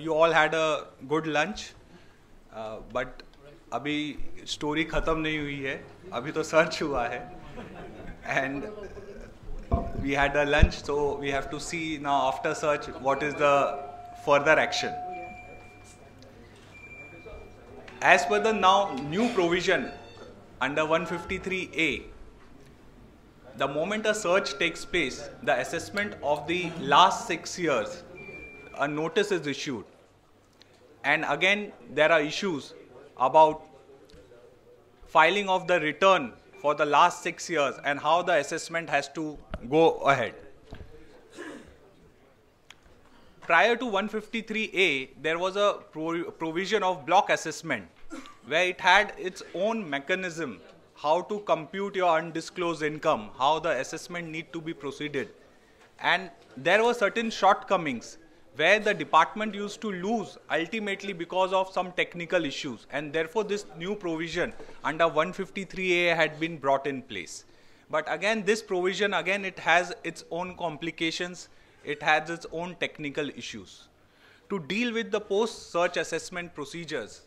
you all had a good lunch, uh, but अभी story ख़त्म नहीं हुई है अभी तो सर्च हुआ है and we had a lunch, so we have to see now after search what is the further action. As per the now new provision under 153A, the moment a search takes place, the assessment of the last six years a notice is issued. And again, there are issues about filing of the return for the last six years and how the assessment has to go ahead. Prior to 153A, there was a pro provision of block assessment where it had its own mechanism how to compute your undisclosed income, how the assessment need to be proceeded. And there were certain shortcomings where the department used to lose ultimately because of some technical issues and therefore this new provision under 153A had been brought in place. But again this provision again it has its own complications, it has its own technical issues. To deal with the post-search assessment procedures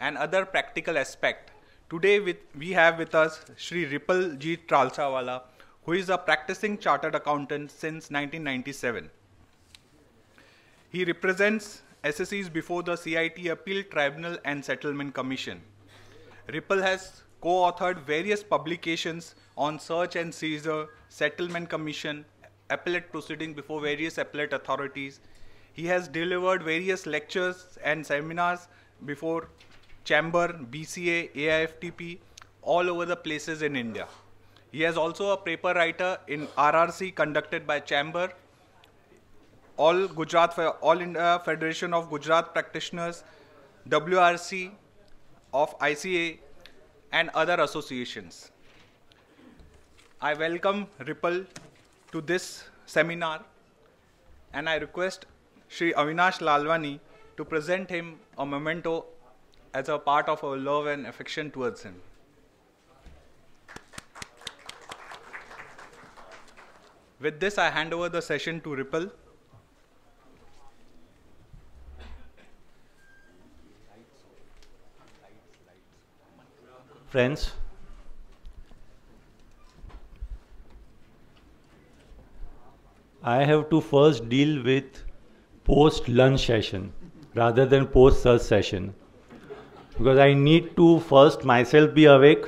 and other practical aspect, today with, we have with us Sri Ripal G. Tralsawala who is a practicing chartered accountant since 1997 he represents SSEs before the CIT Appeal Tribunal and Settlement Commission. Ripple has co-authored various publications on search and seizure, settlement commission, appellate proceeding before various appellate authorities. He has delivered various lectures and seminars before chamber, BCA, AIFTP, all over the places in India. He is also a paper writer in RRC conducted by chamber all Gujarat, all India Federation of Gujarat Practitioners, WRC, of ICA, and other associations. I welcome Ripple to this seminar, and I request Sri Avinash Lalwani to present him a memento as a part of our love and affection towards him. With this, I hand over the session to Ripple. friends. I have to first deal with post lunch session rather than post search session because I need to first myself be awake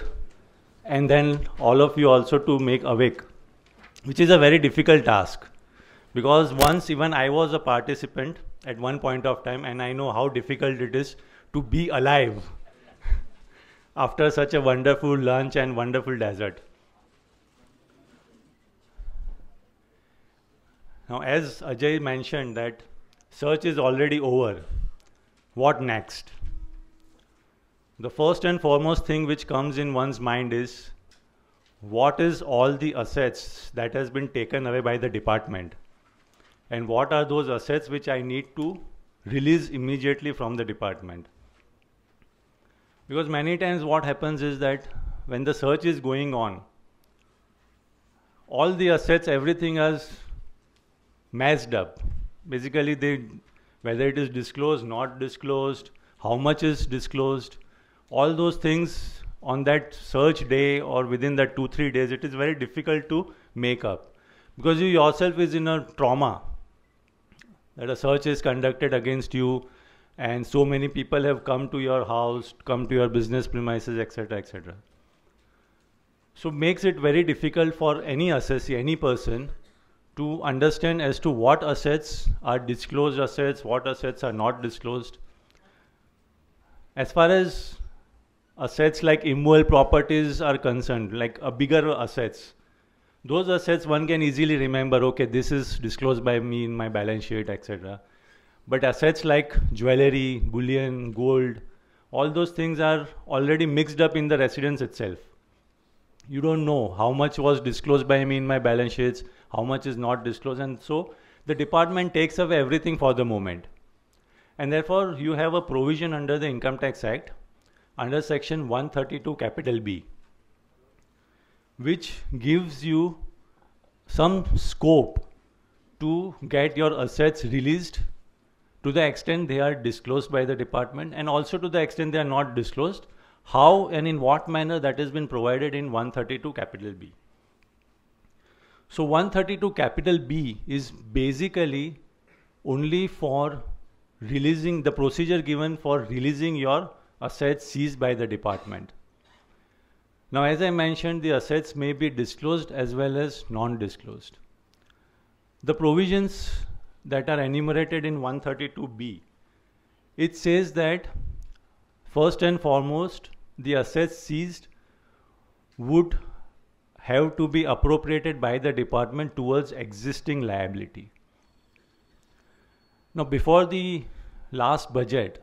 and then all of you also to make awake, which is a very difficult task because once even I was a participant at one point of time and I know how difficult it is to be alive after such a wonderful lunch and wonderful dessert. Now, as Ajay mentioned that search is already over. What next? The first and foremost thing which comes in one's mind is what is all the assets that has been taken away by the department and what are those assets which I need to release immediately from the department. Because many times what happens is that when the search is going on, all the assets, everything is messed up. Basically, they, whether it is disclosed, not disclosed, how much is disclosed, all those things on that search day or within that two, three days, it is very difficult to make up. Because you yourself is in a trauma that a search is conducted against you, and so many people have come to your house, come to your business premises, etc., etc. So makes it very difficult for any assessee, any person, to understand as to what assets are disclosed assets, what assets are not disclosed. As far as assets like immovable properties are concerned, like a bigger assets, those assets one can easily remember. Okay, this is disclosed by me in my balance sheet, etc but assets like jewelry, bullion, gold, all those things are already mixed up in the residence itself. You don't know how much was disclosed by me in my balance sheets, how much is not disclosed, and so the department takes away everything for the moment. And therefore, you have a provision under the Income Tax Act under section 132 capital B, which gives you some scope to get your assets released to the extent they are disclosed by the department and also to the extent they are not disclosed, how and in what manner that has been provided in 132 capital B. So 132 capital B is basically only for releasing the procedure given for releasing your assets seized by the department. Now as I mentioned the assets may be disclosed as well as non-disclosed. The provisions that are enumerated in 132b. It says that first and foremost, the assets seized would have to be appropriated by the department towards existing liability. Now, before the last budget,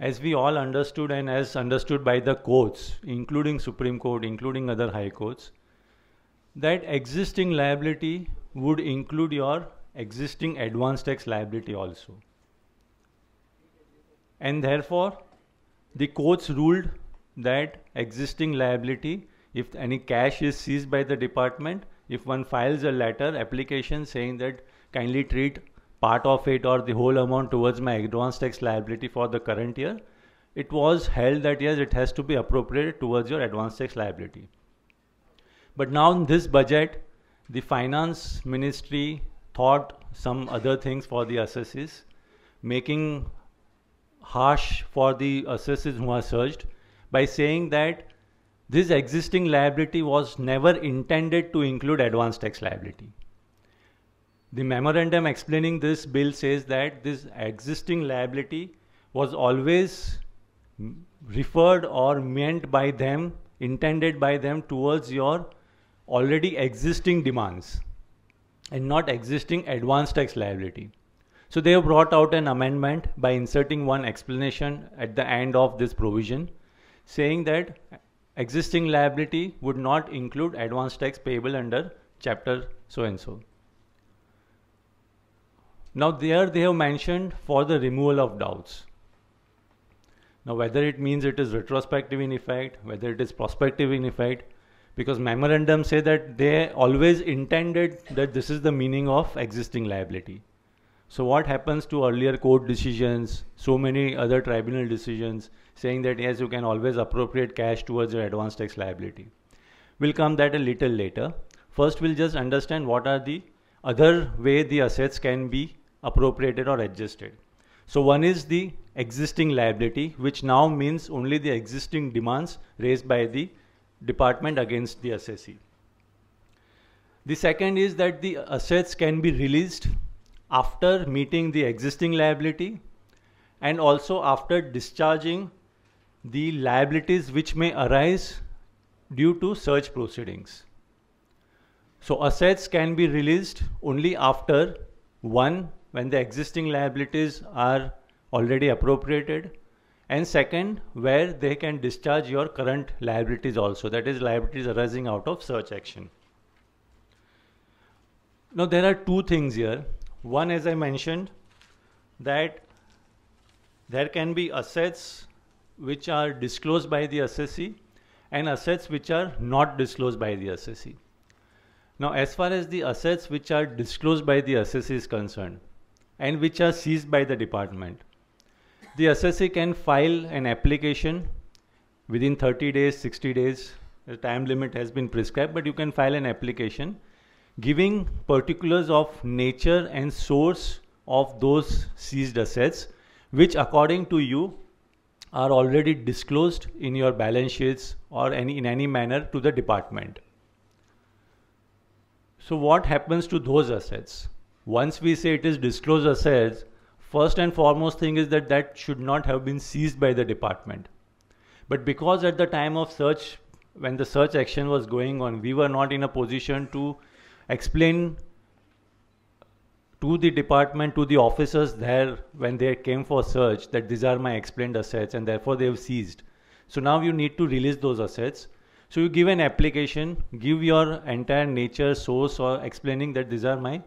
as we all understood and as understood by the courts, including Supreme Court, including other high courts, that existing liability would include your existing advance tax liability also. And therefore, the courts ruled that existing liability, if any cash is seized by the department, if one files a letter application saying that kindly treat part of it or the whole amount towards my advance tax liability for the current year, it was held that yes, it has to be appropriated towards your advance tax liability. But now in this budget, the finance ministry thought some other things for the assesses, making harsh for the assesses who are searched by saying that this existing liability was never intended to include advanced tax liability. The memorandum explaining this bill says that this existing liability was always referred or meant by them, intended by them towards your already existing demands and not existing advance tax liability. So they have brought out an amendment by inserting one explanation at the end of this provision saying that existing liability would not include advance tax payable under chapter so and so. Now there they have mentioned for the removal of doubts. Now whether it means it is retrospective in effect, whether it is prospective in effect, because memorandums say that they always intended that this is the meaning of existing liability. So what happens to earlier court decisions, so many other tribunal decisions saying that yes, you can always appropriate cash towards your advance tax liability. We'll come that a little later. First, we'll just understand what are the other way the assets can be appropriated or adjusted. So one is the existing liability, which now means only the existing demands raised by the department against the assessee. The second is that the assets can be released after meeting the existing liability and also after discharging the liabilities which may arise due to search proceedings. So assets can be released only after one when the existing liabilities are already appropriated and second where they can discharge your current liabilities also that is liabilities arising out of search action now there are two things here one as i mentioned that there can be assets which are disclosed by the assessee and assets which are not disclosed by the assessee now as far as the assets which are disclosed by the assessee is concerned and which are seized by the department the assessee can file an application within 30 days, 60 days. The time limit has been prescribed, but you can file an application giving particulars of nature and source of those seized assets, which according to you are already disclosed in your balance sheets or any, in any manner to the department. So what happens to those assets? Once we say it is disclosed assets, first and foremost thing is that that should not have been seized by the department. But because at the time of search, when the search action was going on, we were not in a position to explain to the department, to the officers there when they came for search that these are my explained assets and therefore they have seized. So now you need to release those assets. So you give an application, give your entire nature, source or explaining that these are my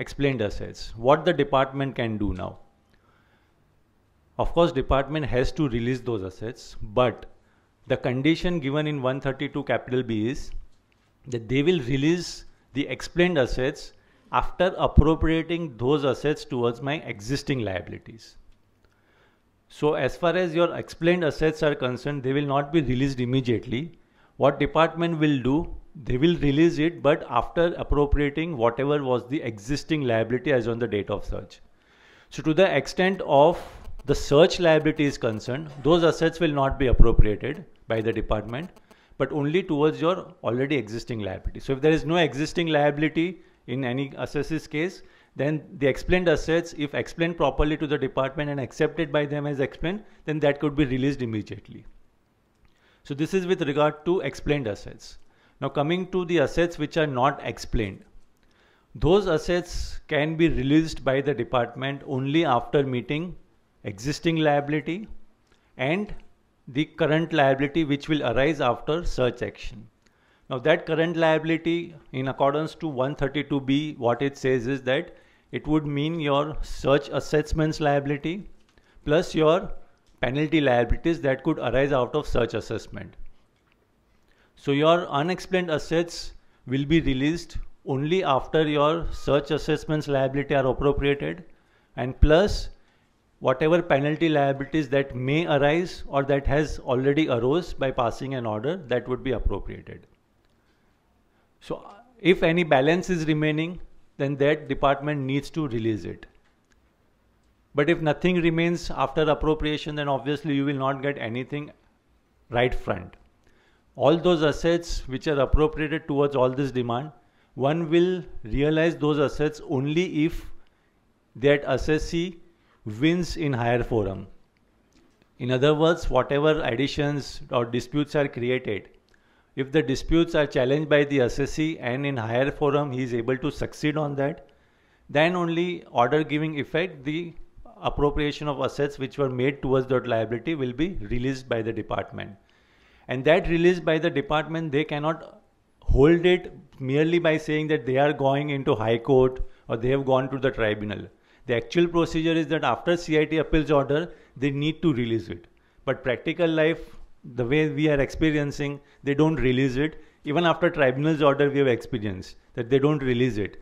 explained assets. what the department can do now. Of course, department has to release those assets, but the condition given in 132 capital B is that they will release the explained assets after appropriating those assets towards my existing liabilities. So as far as your explained assets are concerned, they will not be released immediately. What department will do they will release it, but after appropriating whatever was the existing liability as on the date of search. So, to the extent of the search liability is concerned, those assets will not be appropriated by the department, but only towards your already existing liability. So, if there is no existing liability in any assesses case, then the explained assets, if explained properly to the department and accepted by them as explained, then that could be released immediately. So this is with regard to explained assets. Now coming to the assets which are not explained. Those assets can be released by the department only after meeting existing liability and the current liability which will arise after search action. Now that current liability in accordance to 132B what it says is that it would mean your search assessments liability plus your penalty liabilities that could arise out of search assessment. So your unexplained assets will be released only after your search assessments liability are appropriated and plus whatever penalty liabilities that may arise or that has already arose by passing an order that would be appropriated. So if any balance is remaining then that department needs to release it. But if nothing remains after appropriation then obviously you will not get anything right front all those assets which are appropriated towards all this demand, one will realize those assets only if that assessee wins in higher forum. In other words, whatever additions or disputes are created, if the disputes are challenged by the assessee and in higher forum he is able to succeed on that, then only order giving effect the appropriation of assets which were made towards that liability will be released by the department and that release by the department they cannot hold it merely by saying that they are going into high court or they have gone to the tribunal the actual procedure is that after cit appeals order they need to release it but practical life the way we are experiencing they don't release it even after tribunal's order we have experienced that they don't release it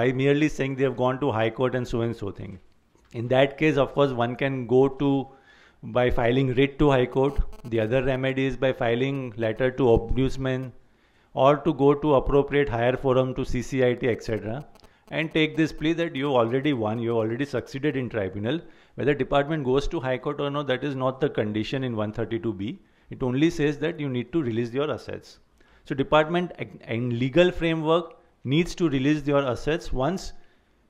by merely saying they have gone to high court and so and so thing in that case of course one can go to by filing writ to High Court. The other remedy is by filing letter to Obdusman or to go to appropriate higher forum to CCIT, etc. And take this plea that you already won, you already succeeded in tribunal. Whether department goes to High Court or not, that is not the condition in 132B. It only says that you need to release your assets. So department and legal framework needs to release your assets once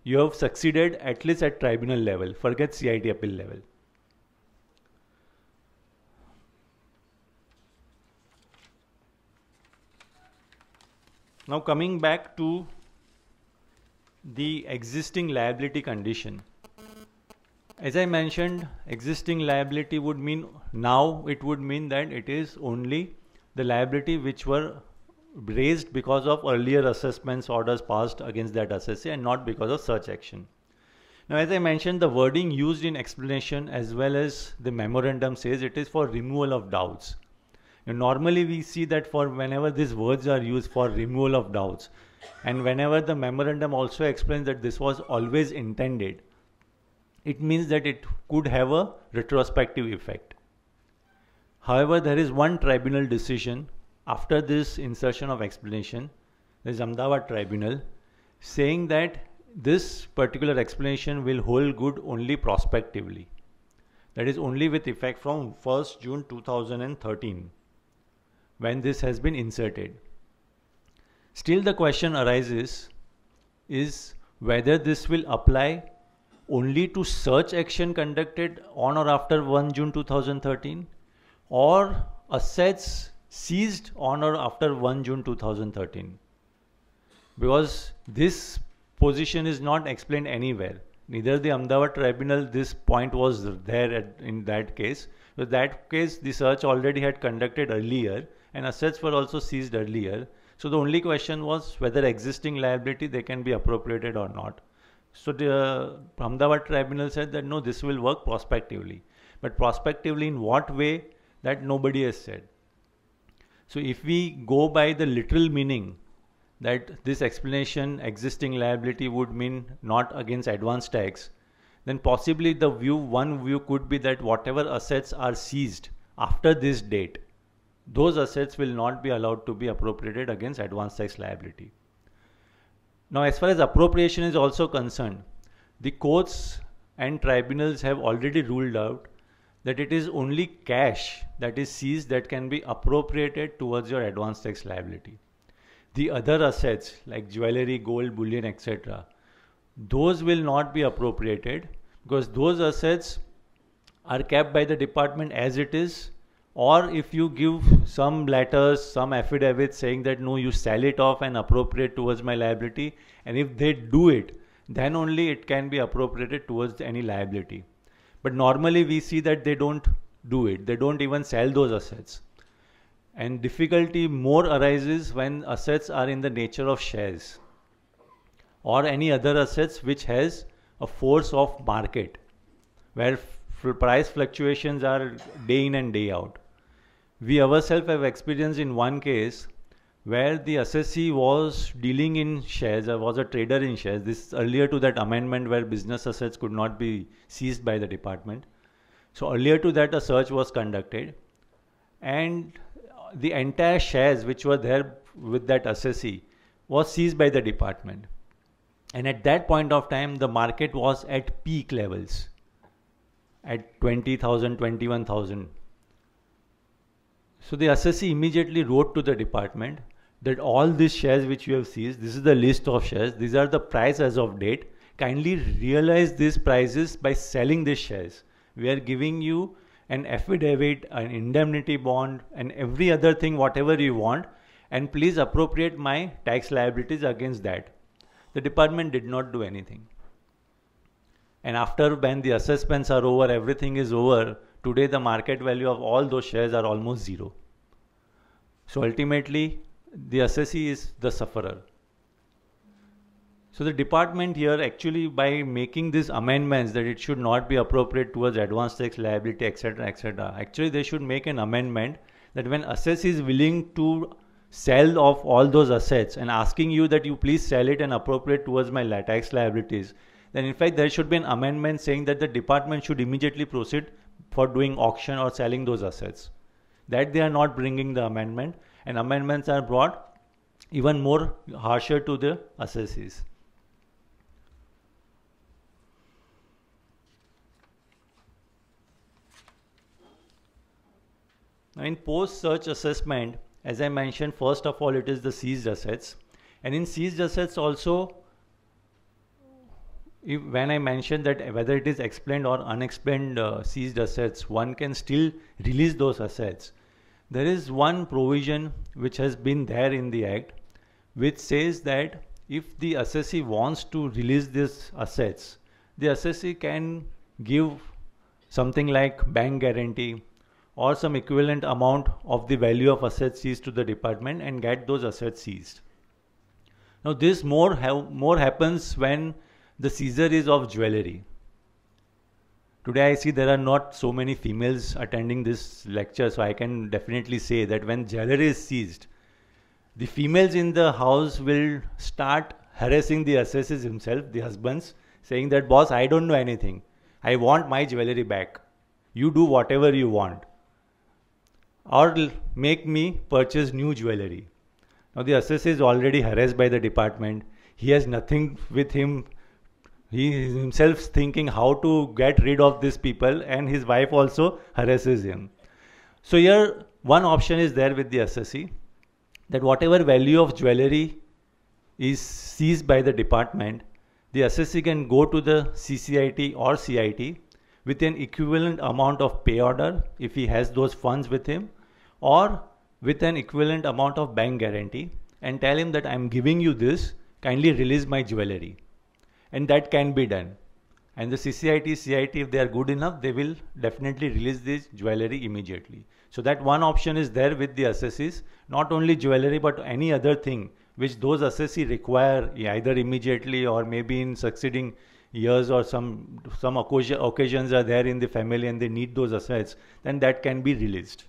you have succeeded at least at tribunal level, forget CIT appeal level. Now coming back to the existing liability condition. As I mentioned, existing liability would mean now it would mean that it is only the liability which were raised because of earlier assessments orders passed against that assessee and not because of search action. Now as I mentioned the wording used in explanation as well as the memorandum says it is for removal of doubts normally we see that for whenever these words are used for removal of doubts, and whenever the memorandum also explains that this was always intended, it means that it could have a retrospective effect. However, there is one tribunal decision after this insertion of explanation, the Zamdava tribunal, saying that this particular explanation will hold good only prospectively. That is only with effect from 1st June 2013 when this has been inserted. Still the question arises is whether this will apply only to search action conducted on or after 1 June 2013 or assets seized on or after 1 June 2013 because this position is not explained anywhere neither the Ahmedabad tribunal this point was there at, in that case so that case the search already had conducted earlier and assets were also seized earlier. So the only question was whether existing liability they can be appropriated or not. So the uh, Ahmedabad tribunal said that no, this will work prospectively. But prospectively in what way that nobody has said. So if we go by the literal meaning that this explanation existing liability would mean not against advance tax, then possibly the view one view could be that whatever assets are seized after this date those assets will not be allowed to be appropriated against advanced tax liability. Now, as far as appropriation is also concerned, the courts and tribunals have already ruled out that it is only cash that is seized that can be appropriated towards your advanced tax liability. The other assets like jewelry, gold, bullion, etc., those will not be appropriated because those assets are kept by the department as it is or if you give some letters, some affidavits saying that no, you sell it off and appropriate towards my liability, and if they do it, then only it can be appropriated towards any liability. But normally we see that they don't do it, they don't even sell those assets. And difficulty more arises when assets are in the nature of shares or any other assets which has a force of market where price fluctuations are day in and day out. We ourselves have experienced in one case where the assessee was dealing in shares, or uh, was a trader in shares. This earlier to that amendment where business assets could not be seized by the department. So earlier to that, a search was conducted, and the entire shares which were there with that assessee was seized by the department. And at that point of time, the market was at peak levels at 20,000, 21,000 so the SSC immediately wrote to the department that all these shares which you have seized, this is the list of shares, these are the price as of date. Kindly realize these prices by selling these shares. We are giving you an affidavit, an indemnity bond, and every other thing, whatever you want, and please appropriate my tax liabilities against that. The department did not do anything. And after when the assessments are over, everything is over, Today, the market value of all those shares are almost zero. So ultimately, the assessee is the sufferer. So the department here actually by making these amendments that it should not be appropriate towards advanced tax liability, etc., etc. Actually, they should make an amendment that when assessee is willing to sell off all those assets and asking you that you please sell it and appropriate towards my tax liabilities, then in fact there should be an amendment saying that the department should immediately proceed for doing auction or selling those assets. That they are not bringing the amendment, and amendments are brought even more harsher to the assessees. Now in post search assessment, as I mentioned, first of all, it is the seized assets. And in seized assets also, if, when I mentioned that whether it is explained or unexplained uh, seized assets, one can still release those assets. There is one provision which has been there in the Act which says that if the assessee wants to release these assets, the assessee can give something like bank guarantee or some equivalent amount of the value of assets seized to the department and get those assets seized. Now this more, more happens when the Caesar is of jewelry. Today I see there are not so many females attending this lecture, so I can definitely say that when jewelry is seized, the females in the house will start harassing the assessors himself, the husbands, saying that boss, I don't know anything. I want my jewelry back. You do whatever you want. Or make me purchase new jewelry. Now the assessor is already harassed by the department. He has nothing with him he is himself thinking how to get rid of these people, and his wife also harasses him. So here, one option is there with the assessee that whatever value of jewelry is seized by the department, the assessee can go to the CCIT or CIT with an equivalent amount of pay order if he has those funds with him, or with an equivalent amount of bank guarantee and tell him that I'm giving you this, kindly release my jewelry and that can be done. And the CCIT, CIT, if they are good enough, they will definitely release this jewelry immediately. So that one option is there with the assessees, not only jewelry but any other thing which those assessees require either immediately or maybe in succeeding years or some some occasions are there in the family and they need those assets, then that can be released.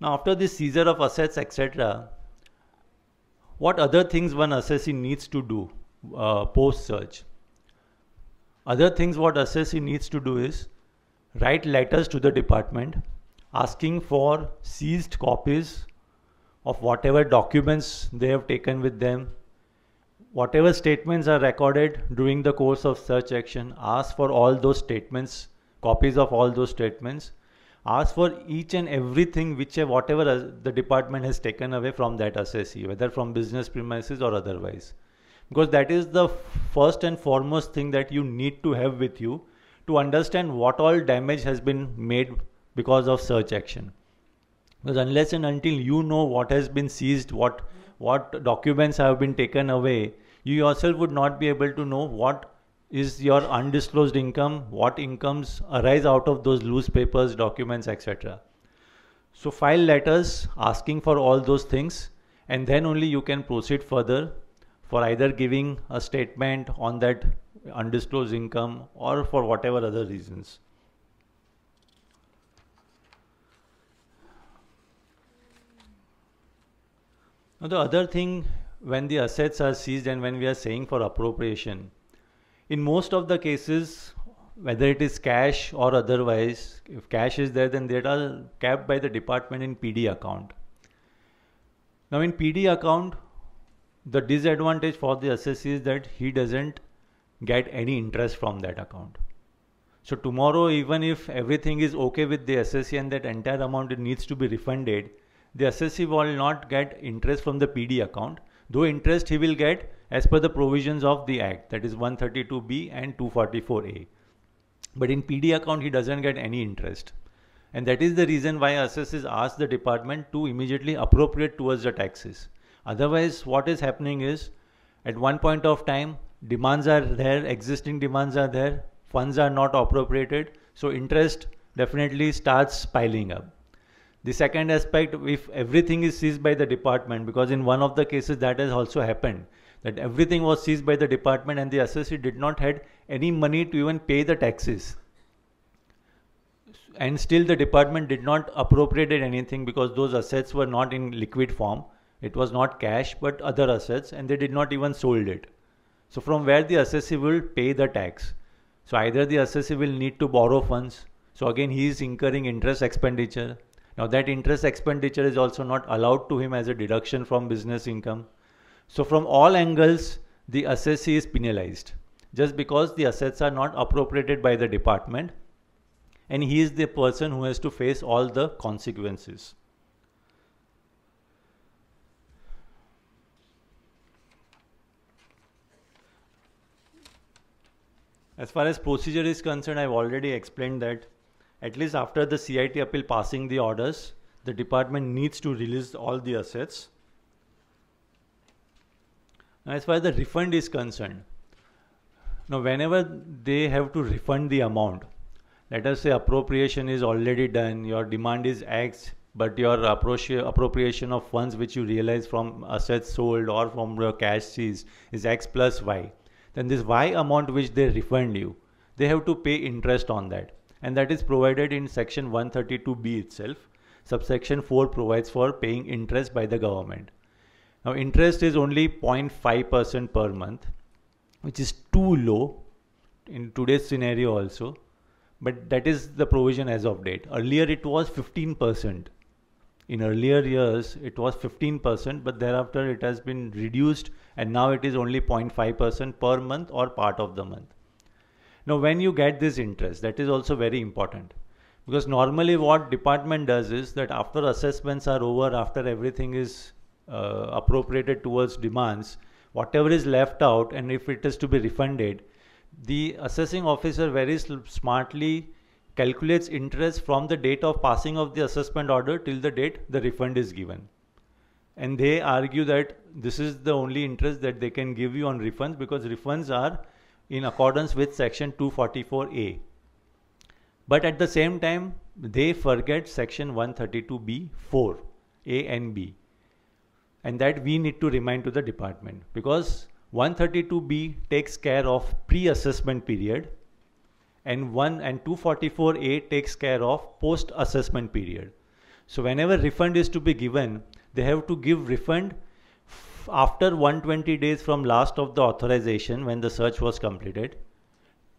Now after the seizure of assets etc., what other things one assessee needs to do uh, post search. Other things what SSC needs to do is write letters to the department asking for seized copies of whatever documents they have taken with them. Whatever statements are recorded during the course of search action, ask for all those statements, copies of all those statements. Ask for each and everything which whatever uh, the department has taken away from that assessee, whether from business premises or otherwise because that is the first and foremost thing that you need to have with you to understand what all damage has been made because of search action because unless and until you know what has been seized what what documents have been taken away you yourself would not be able to know what is your undisclosed income what incomes arise out of those loose papers documents etc so file letters asking for all those things and then only you can proceed further for either giving a statement on that undisclosed income or for whatever other reasons. Now the other thing when the assets are seized and when we are saying for appropriation, in most of the cases, whether it is cash or otherwise, if cash is there, then data are kept by the department in PD account. Now in PD account, the disadvantage for the assessee is that he doesn't get any interest from that account. So tomorrow, even if everything is okay with the assessee and that entire amount needs to be refunded, the assessee will not get interest from the PD account, though interest he will get as per the provisions of the Act, that is 132B and 244A. But in PD account, he doesn't get any interest. And that is the reason why assesses ask the department to immediately appropriate towards the taxes. Otherwise, what is happening is at one point of time, demands are there, existing demands are there, funds are not appropriated. So interest definitely starts piling up. The second aspect, if everything is seized by the department, because in one of the cases that has also happened, that everything was seized by the department and the associate did not had any money to even pay the taxes. And still the department did not appropriate anything because those assets were not in liquid form. It was not cash but other assets and they did not even sold it. So from where the assessee will pay the tax. So either the assessee will need to borrow funds. So again he is incurring interest expenditure. Now that interest expenditure is also not allowed to him as a deduction from business income. So from all angles the assessee is penalized just because the assets are not appropriated by the department and he is the person who has to face all the consequences. As far as procedure is concerned, I've already explained that at least after the CIT appeal passing the orders, the department needs to release all the assets. Now, as far as the refund is concerned, now whenever they have to refund the amount, let us say appropriation is already done, your demand is X, but your appropriation of funds which you realize from assets sold or from your cash is, is X plus Y then this Y amount which they refund you, they have to pay interest on that. And that is provided in section 132B itself. Subsection 4 provides for paying interest by the government. Now interest is only 0.5% per month, which is too low in today's scenario also. But that is the provision as of date. Earlier it was 15% in earlier years it was 15% but thereafter it has been reduced and now it is only 0.5% per month or part of the month now when you get this interest that is also very important because normally what department does is that after assessments are over after everything is uh, appropriated towards demands whatever is left out and if it is to be refunded the assessing officer very smartly calculates interest from the date of passing of the assessment order till the date the refund is given. And they argue that this is the only interest that they can give you on refunds because refunds are in accordance with section 244A. But at the same time, they forget section 132B 4, A and B. And that we need to remind to the department because 132B takes care of pre-assessment period and 1 and 244A takes care of post assessment period. So whenever refund is to be given, they have to give refund after 120 days from last of the authorization when the search was completed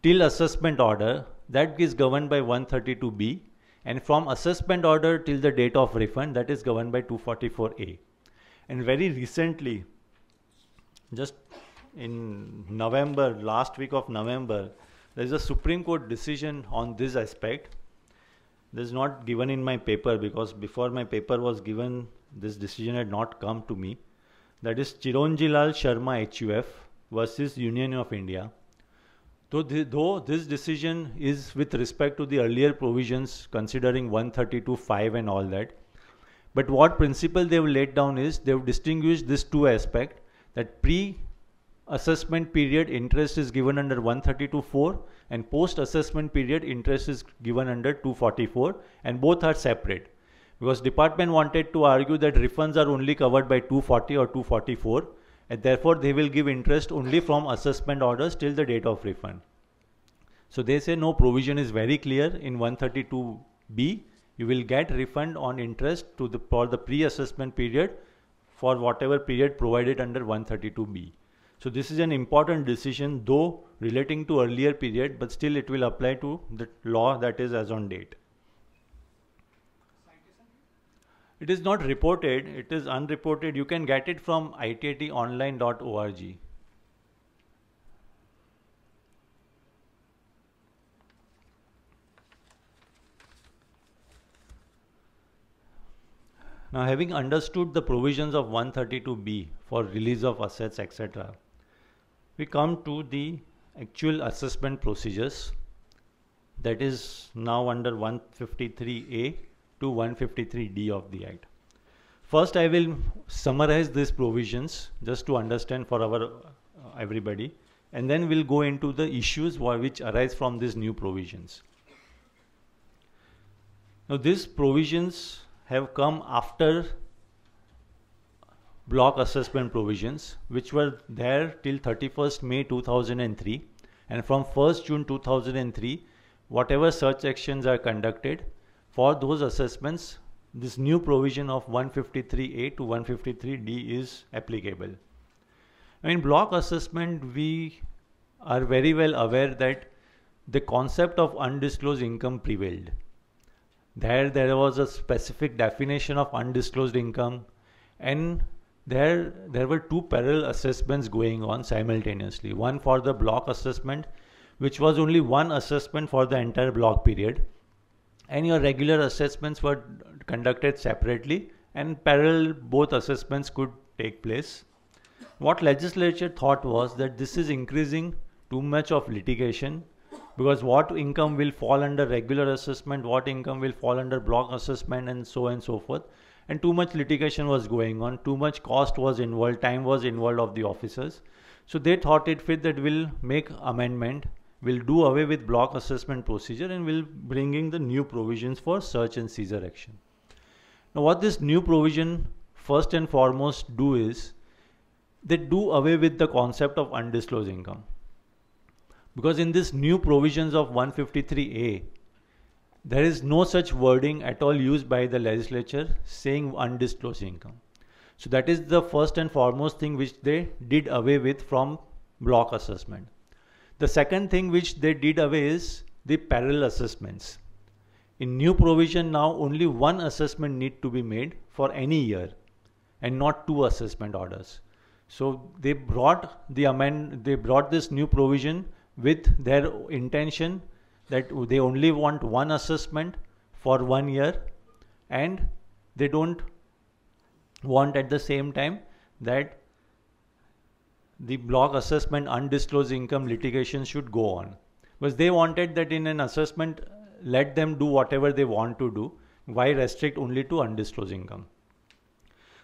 till assessment order that is governed by 132B and from assessment order till the date of refund that is governed by 244A. And very recently, just in November, last week of November, there is a Supreme Court decision on this aspect. This is not given in my paper because before my paper was given, this decision had not come to me. That is Chironjilal Sharma HUF versus Union of India. Though, th though this decision is with respect to the earlier provisions considering 132-5 and all that, but what principle they have laid down is they have distinguished these two aspects that pre assessment period interest is given under 132.4 and post assessment period interest is given under 244 and both are separate because department wanted to argue that refunds are only covered by 240 or 244 and therefore they will give interest only from assessment orders till the date of refund. So they say no provision is very clear in 132B you will get refund on interest to the for the pre-assessment period for whatever period provided under 132B. So this is an important decision though relating to earlier period but still it will apply to the law that is as on date. It is not reported, it is unreported. You can get it from itatonline.org. Now, having understood the provisions of 132B for release of assets, etc., we come to the actual assessment procedures that is now under 153A to 153D of the Act. First, I will summarize these provisions just to understand for our uh, everybody and then we'll go into the issues which arise from these new provisions. Now, these provisions have come after block assessment provisions which were there till 31st May 2003 and from 1st June 2003 whatever search actions are conducted for those assessments this new provision of 153A to 153D is applicable. In block assessment we are very well aware that the concept of undisclosed income prevailed. There there was a specific definition of undisclosed income and there there were two parallel assessments going on simultaneously one for the block assessment which was only one assessment for the entire block period and your regular assessments were conducted separately and parallel both assessments could take place what legislature thought was that this is increasing too much of litigation because what income will fall under regular assessment what income will fall under block assessment and so on and so forth and too much litigation was going on too much cost was involved time was involved of the officers so they thought it fit that we'll make amendment we'll do away with block assessment procedure and we'll bring in the new provisions for search and seizure action now what this new provision first and foremost do is they do away with the concept of undisclosed income because in this new provisions of 153a there is no such wording at all used by the legislature saying undisclosed income. So that is the first and foremost thing which they did away with from block assessment. The second thing which they did away is the parallel assessments. In new provision now only one assessment need to be made for any year and not two assessment orders. So they brought the amend they brought this new provision with their intention that they only want one assessment for one year and they don't want at the same time that the block assessment undisclosed income litigation should go on because they wanted that in an assessment let them do whatever they want to do why restrict only to undisclosed income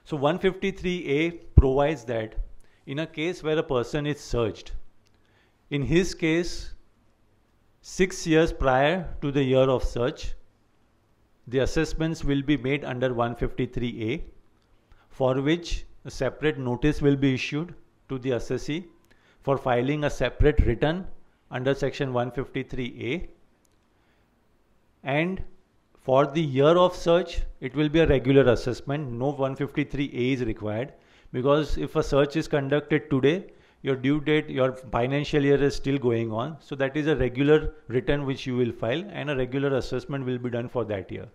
so 153a provides that in a case where a person is searched in his case six years prior to the year of search. The assessments will be made under 153A, for which a separate notice will be issued to the assessee for filing a separate return under section 153A. And for the year of search, it will be a regular assessment. No 153A is required because if a search is conducted today, your due date, your financial year is still going on. So that is a regular return which you will file and a regular assessment will be done for that year.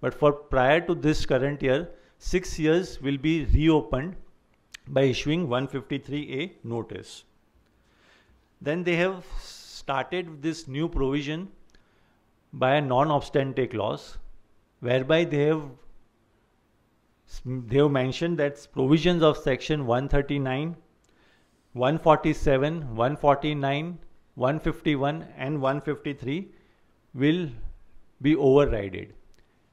But for prior to this current year, six years will be reopened by issuing 153A notice. Then they have started this new provision by a non-obstante clause whereby they have they have mentioned that provisions of section 139 147, 149, 151 and 153 will be overridden,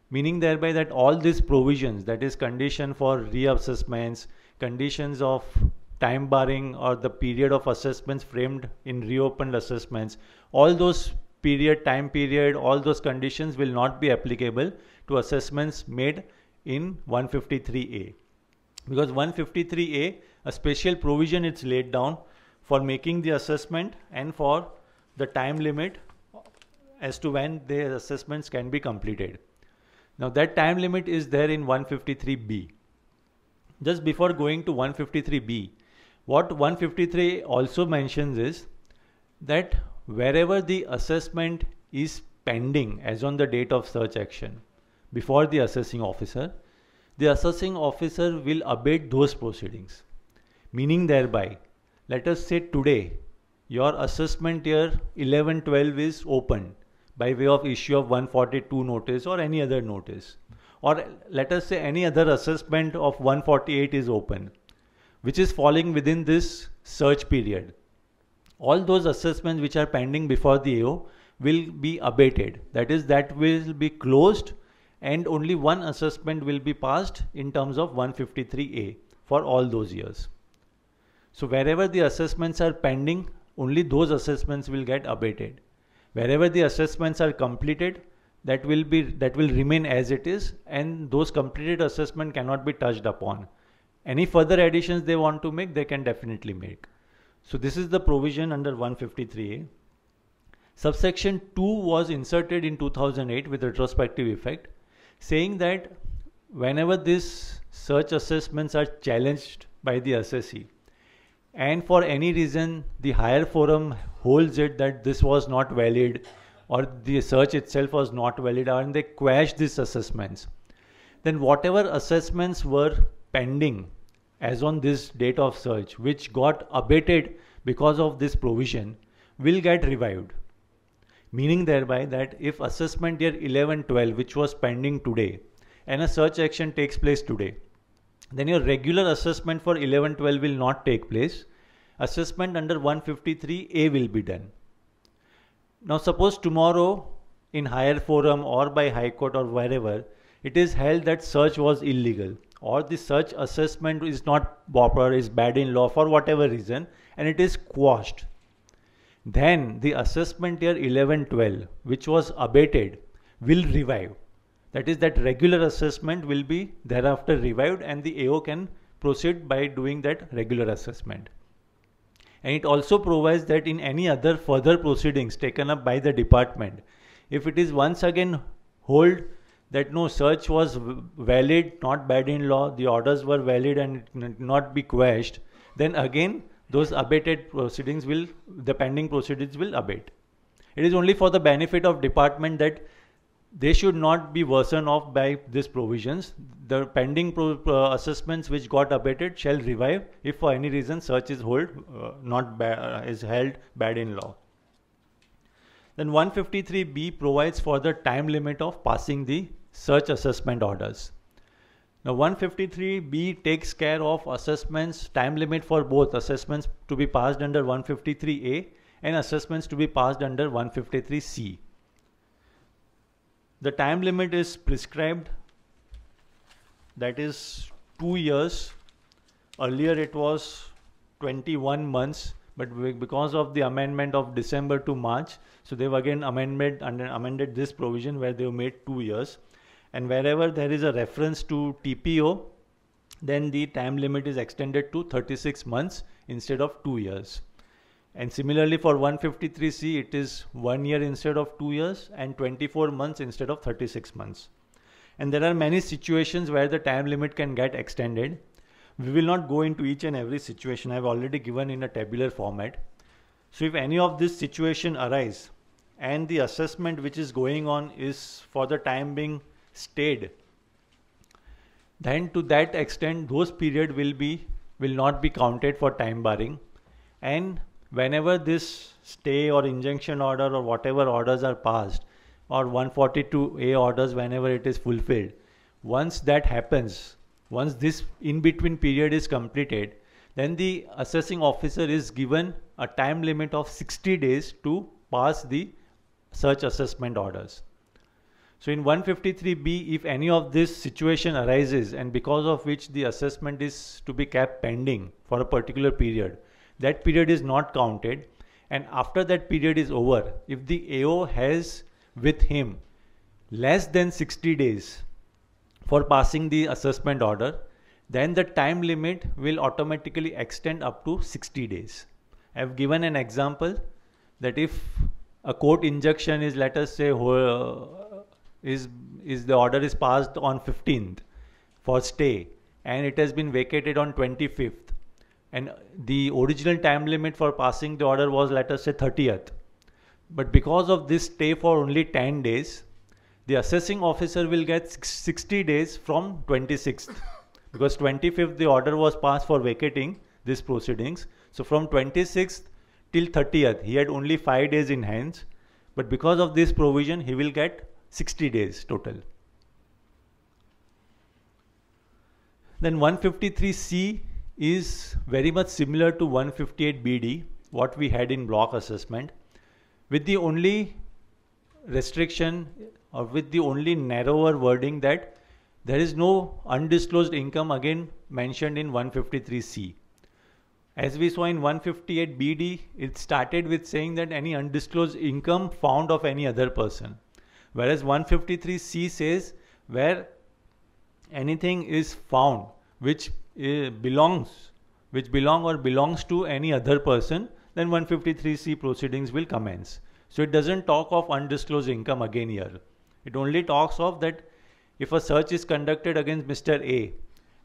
meaning thereby that all these provisions that is condition for reassessments, conditions of time barring or the period of assessments framed in reopened assessments, all those period, time period, all those conditions will not be applicable to assessments made in 153A. Because 153A a special provision is laid down for making the assessment and for the time limit as to when the assessments can be completed. Now that time limit is there in 153B. Just before going to 153B, what 153 also mentions is that wherever the assessment is pending as on the date of search action before the assessing officer, the assessing officer will abate those proceedings. Meaning thereby, let us say today your assessment year 11 12 is open by way of issue of 142 notice or any other notice or let us say any other assessment of 148 is open which is falling within this search period all those assessments which are pending before the AO will be abated that is that will be closed and only one assessment will be passed in terms of 153A for all those years so wherever the assessments are pending, only those assessments will get abated. Wherever the assessments are completed, that will be that will remain as it is, and those completed assessment cannot be touched upon. Any further additions they want to make, they can definitely make. So this is the provision under 153A. Subsection 2 was inserted in 2008 with retrospective effect, saying that whenever these search assessments are challenged by the assessee, and for any reason the higher forum holds it that this was not valid or the search itself was not valid and they quash these assessments then whatever assessments were pending as on this date of search which got abated because of this provision will get revived meaning thereby that if assessment year 11 12 which was pending today and a search action takes place today then your regular assessment for 11 12 will not take place assessment under 153a will be done now suppose tomorrow in higher forum or by high court or wherever it is held that search was illegal or the search assessment is not proper is bad in law for whatever reason and it is quashed then the assessment year 11 12 which was abated will revive that is that regular assessment will be thereafter revived and the AO can proceed by doing that regular assessment. And it also provides that in any other further proceedings taken up by the department, if it is once again hold that no search was valid, not bad in law, the orders were valid and not be quashed, then again those abated proceedings will, the pending proceedings will abate. It is only for the benefit of department that they should not be worsened off by these provisions. The pending pro, uh, assessments which got abated shall revive if for any reason search is hold uh, not uh, is held bad in law. Then 153b provides for the time limit of passing the search assessment orders. Now 153b takes care of assessments time limit for both assessments to be passed under 153a and assessments to be passed under 153c. The time limit is prescribed, that is two years. Earlier it was 21 months, but because of the amendment of December to March, so they've again amended and amended this provision where they've made two years. And wherever there is a reference to TPO, then the time limit is extended to 36 months instead of two years. And similarly for 153C, it is one year instead of two years and 24 months instead of 36 months. And there are many situations where the time limit can get extended. We will not go into each and every situation. I've already given in a tabular format. So if any of this situation arise and the assessment which is going on is for the time being stayed, then to that extent, those period will be will not be counted for time barring and whenever this stay or injunction order or whatever orders are passed or 142A orders whenever it is fulfilled, once that happens, once this in between period is completed, then the assessing officer is given a time limit of 60 days to pass the search assessment orders. So in 153B, if any of this situation arises and because of which the assessment is to be kept pending for a particular period, that period is not counted and after that period is over if the AO has with him less than 60 days for passing the assessment order then the time limit will automatically extend up to 60 days I have given an example that if a court injunction is let us say uh, is is the order is passed on 15th for stay and it has been vacated on 25th and the original time limit for passing the order was let us say 30th but because of this stay for only 10 days the assessing officer will get 60 days from 26th because 25th the order was passed for vacating these proceedings so from 26th till 30th he had only 5 days in hands but because of this provision he will get 60 days total then 153c is very much similar to 158BD, what we had in block assessment, with the only restriction or with the only narrower wording that there is no undisclosed income again mentioned in 153C. As we saw in 158BD, it started with saying that any undisclosed income found of any other person. Whereas 153C says where anything is found which uh, belongs which belong or belongs to any other person then 153c proceedings will commence so it doesn't talk of undisclosed income again here it only talks of that if a search is conducted against mr a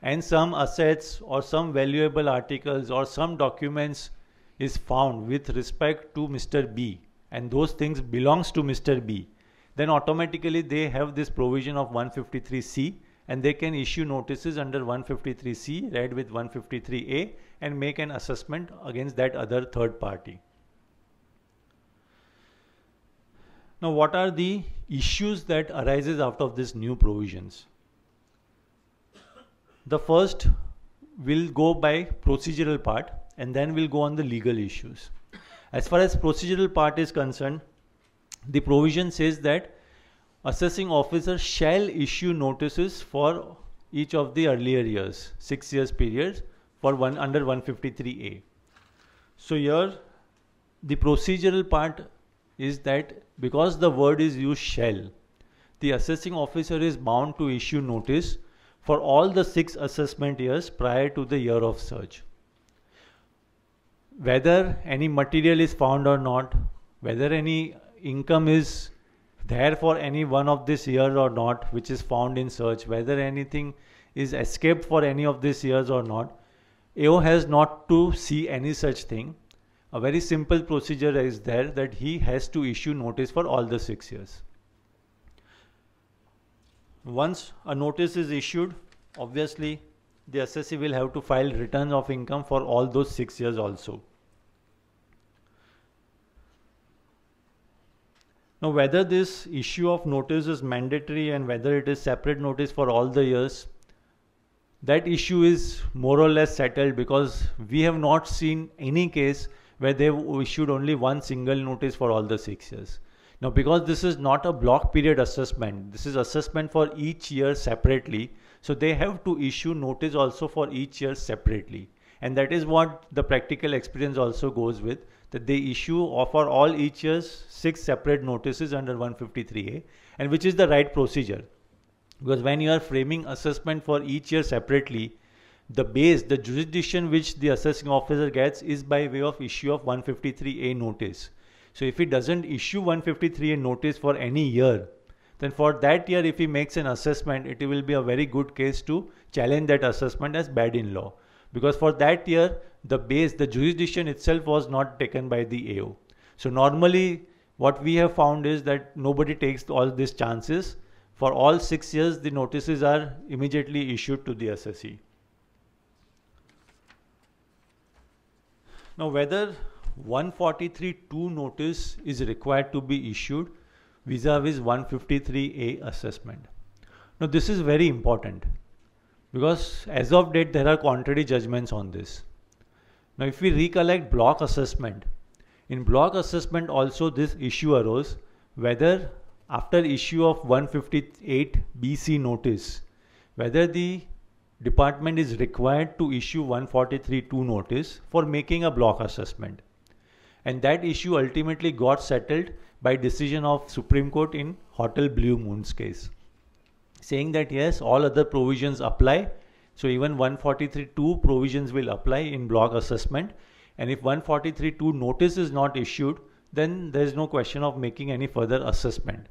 and some assets or some valuable articles or some documents is found with respect to mr b and those things belongs to mr b then automatically they have this provision of 153c and they can issue notices under 153C read with 153A and make an assessment against that other third party. Now what are the issues that arises out of this new provisions? The first will go by procedural part and then we'll go on the legal issues. As far as procedural part is concerned, the provision says that assessing officer shall issue notices for each of the earlier years, six years periods for one under 153A. So here the procedural part is that because the word is used shall, the assessing officer is bound to issue notice for all the six assessment years prior to the year of search. Whether any material is found or not, whether any income is there for any one of this year or not, which is found in search, whether anything is escaped for any of these years or not, AO has not to see any such thing. A very simple procedure is there that he has to issue notice for all the six years. Once a notice is issued, obviously the assessee will have to file returns of income for all those six years also. Now, whether this issue of notice is mandatory and whether it is separate notice for all the years, that issue is more or less settled because we have not seen any case where they issued only one single notice for all the six years. Now, because this is not a block period assessment, this is assessment for each year separately. So they have to issue notice also for each year separately. And that is what the practical experience also goes with that they issue or for all each year six separate notices under 153A and which is the right procedure because when you are framing assessment for each year separately the base the jurisdiction which the assessing officer gets is by way of issue of 153A notice so if he doesn't issue 153A notice for any year then for that year if he makes an assessment it will be a very good case to challenge that assessment as bad in law because for that year the base, the jurisdiction itself was not taken by the AO. So normally what we have found is that nobody takes all these chances. For all six years, the notices are immediately issued to the SSE. Now whether 143-2 notice is required to be issued vis-a-vis -vis a vis 153 a assessment. Now this is very important because as of date there are contrary judgments on this. Now if we recollect block assessment, in block assessment also this issue arose whether after issue of 158 BC notice, whether the department is required to issue 143.2 notice for making a block assessment. And that issue ultimately got settled by decision of Supreme Court in Hotel Blue Moon's case, saying that yes, all other provisions apply so even 143.2 provisions will apply in block assessment. And if 143.2 notice is not issued, then there is no question of making any further assessment.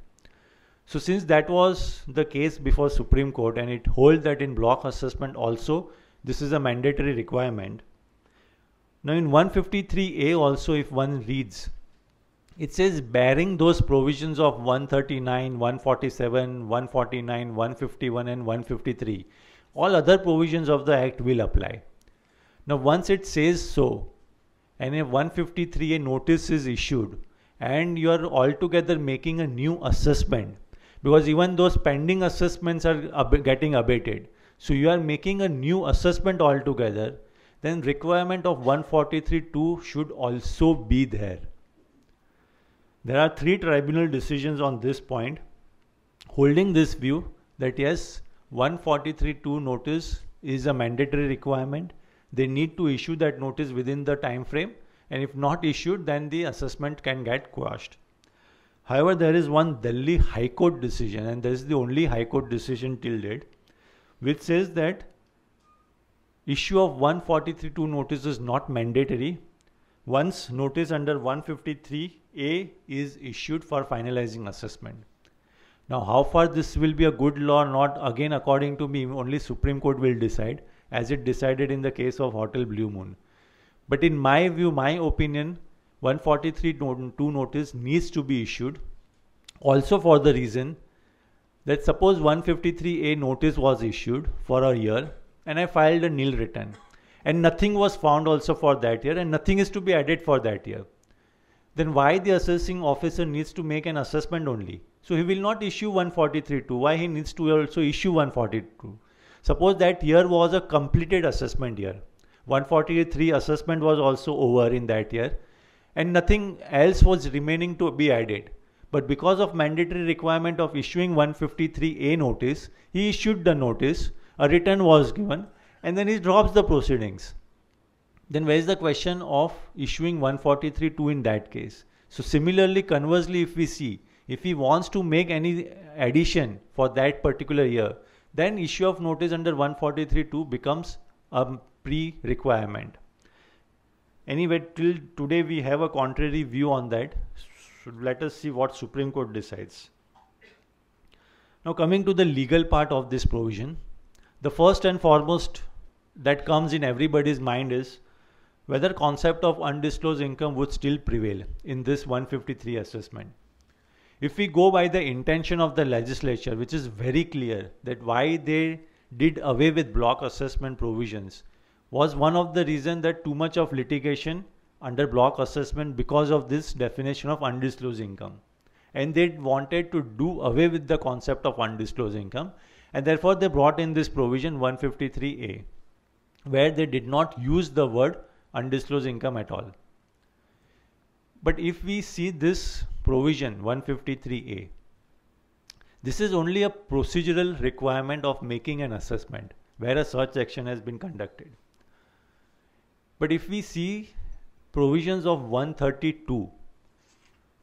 So since that was the case before Supreme Court and it holds that in block assessment also, this is a mandatory requirement. Now in 153A also if one reads, it says bearing those provisions of 139, 147, 149, 151 and 153 all other provisions of the Act will apply. Now, once it says so, and a 153A notice is issued, and you are altogether making a new assessment, because even those pending assessments are ab getting abated, so you are making a new assessment altogether, then requirement of 143.2 should also be there. There are three tribunal decisions on this point, holding this view that yes, 143.2 notice is a mandatory requirement. They need to issue that notice within the time frame and if not issued then the assessment can get quashed. However, there is one Delhi High Court decision and this is the only High Court decision till date which says that issue of 143.2 notice is not mandatory once notice under 153A is issued for finalizing assessment. Now, how far this will be a good law or not, again, according to me, only Supreme Court will decide, as it decided in the case of Hotel Blue Moon. But in my view, my opinion, 143.2 notice needs to be issued, also for the reason that suppose 153A notice was issued for a year and I filed a nil return and nothing was found also for that year and nothing is to be added for that year then why the assessing officer needs to make an assessment only so he will not issue 143.2. Why he needs to also issue 142? Suppose that year was a completed assessment year. 143 assessment was also over in that year and nothing else was remaining to be added. But because of mandatory requirement of issuing 153A notice, he issued the notice, a return was given and then he drops the proceedings. Then where is the question of issuing 143.2 in that case? So similarly, conversely, if we see if he wants to make any addition for that particular year, then issue of notice under 143.2 becomes a pre-requirement. Anyway, till today we have a contrary view on that. So let us see what Supreme Court decides. Now coming to the legal part of this provision, the first and foremost that comes in everybody's mind is whether concept of undisclosed income would still prevail in this 153 assessment if we go by the intention of the legislature, which is very clear that why they did away with block assessment provisions was one of the reason that too much of litigation under block assessment because of this definition of undisclosed income and they wanted to do away with the concept of undisclosed income and therefore they brought in this provision 153a where they did not use the word undisclosed income at all but if we see this provision 153A. This is only a procedural requirement of making an assessment where a search action has been conducted. But if we see provisions of 132,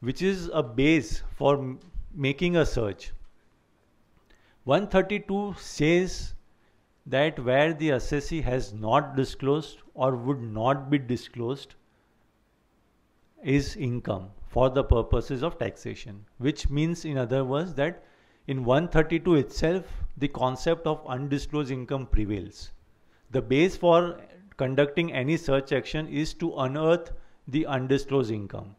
which is a base for making a search, 132 says that where the assessee has not disclosed or would not be disclosed is income for the purposes of taxation which means in other words that in 132 itself the concept of undisclosed income prevails the base for conducting any search action is to unearth the undisclosed income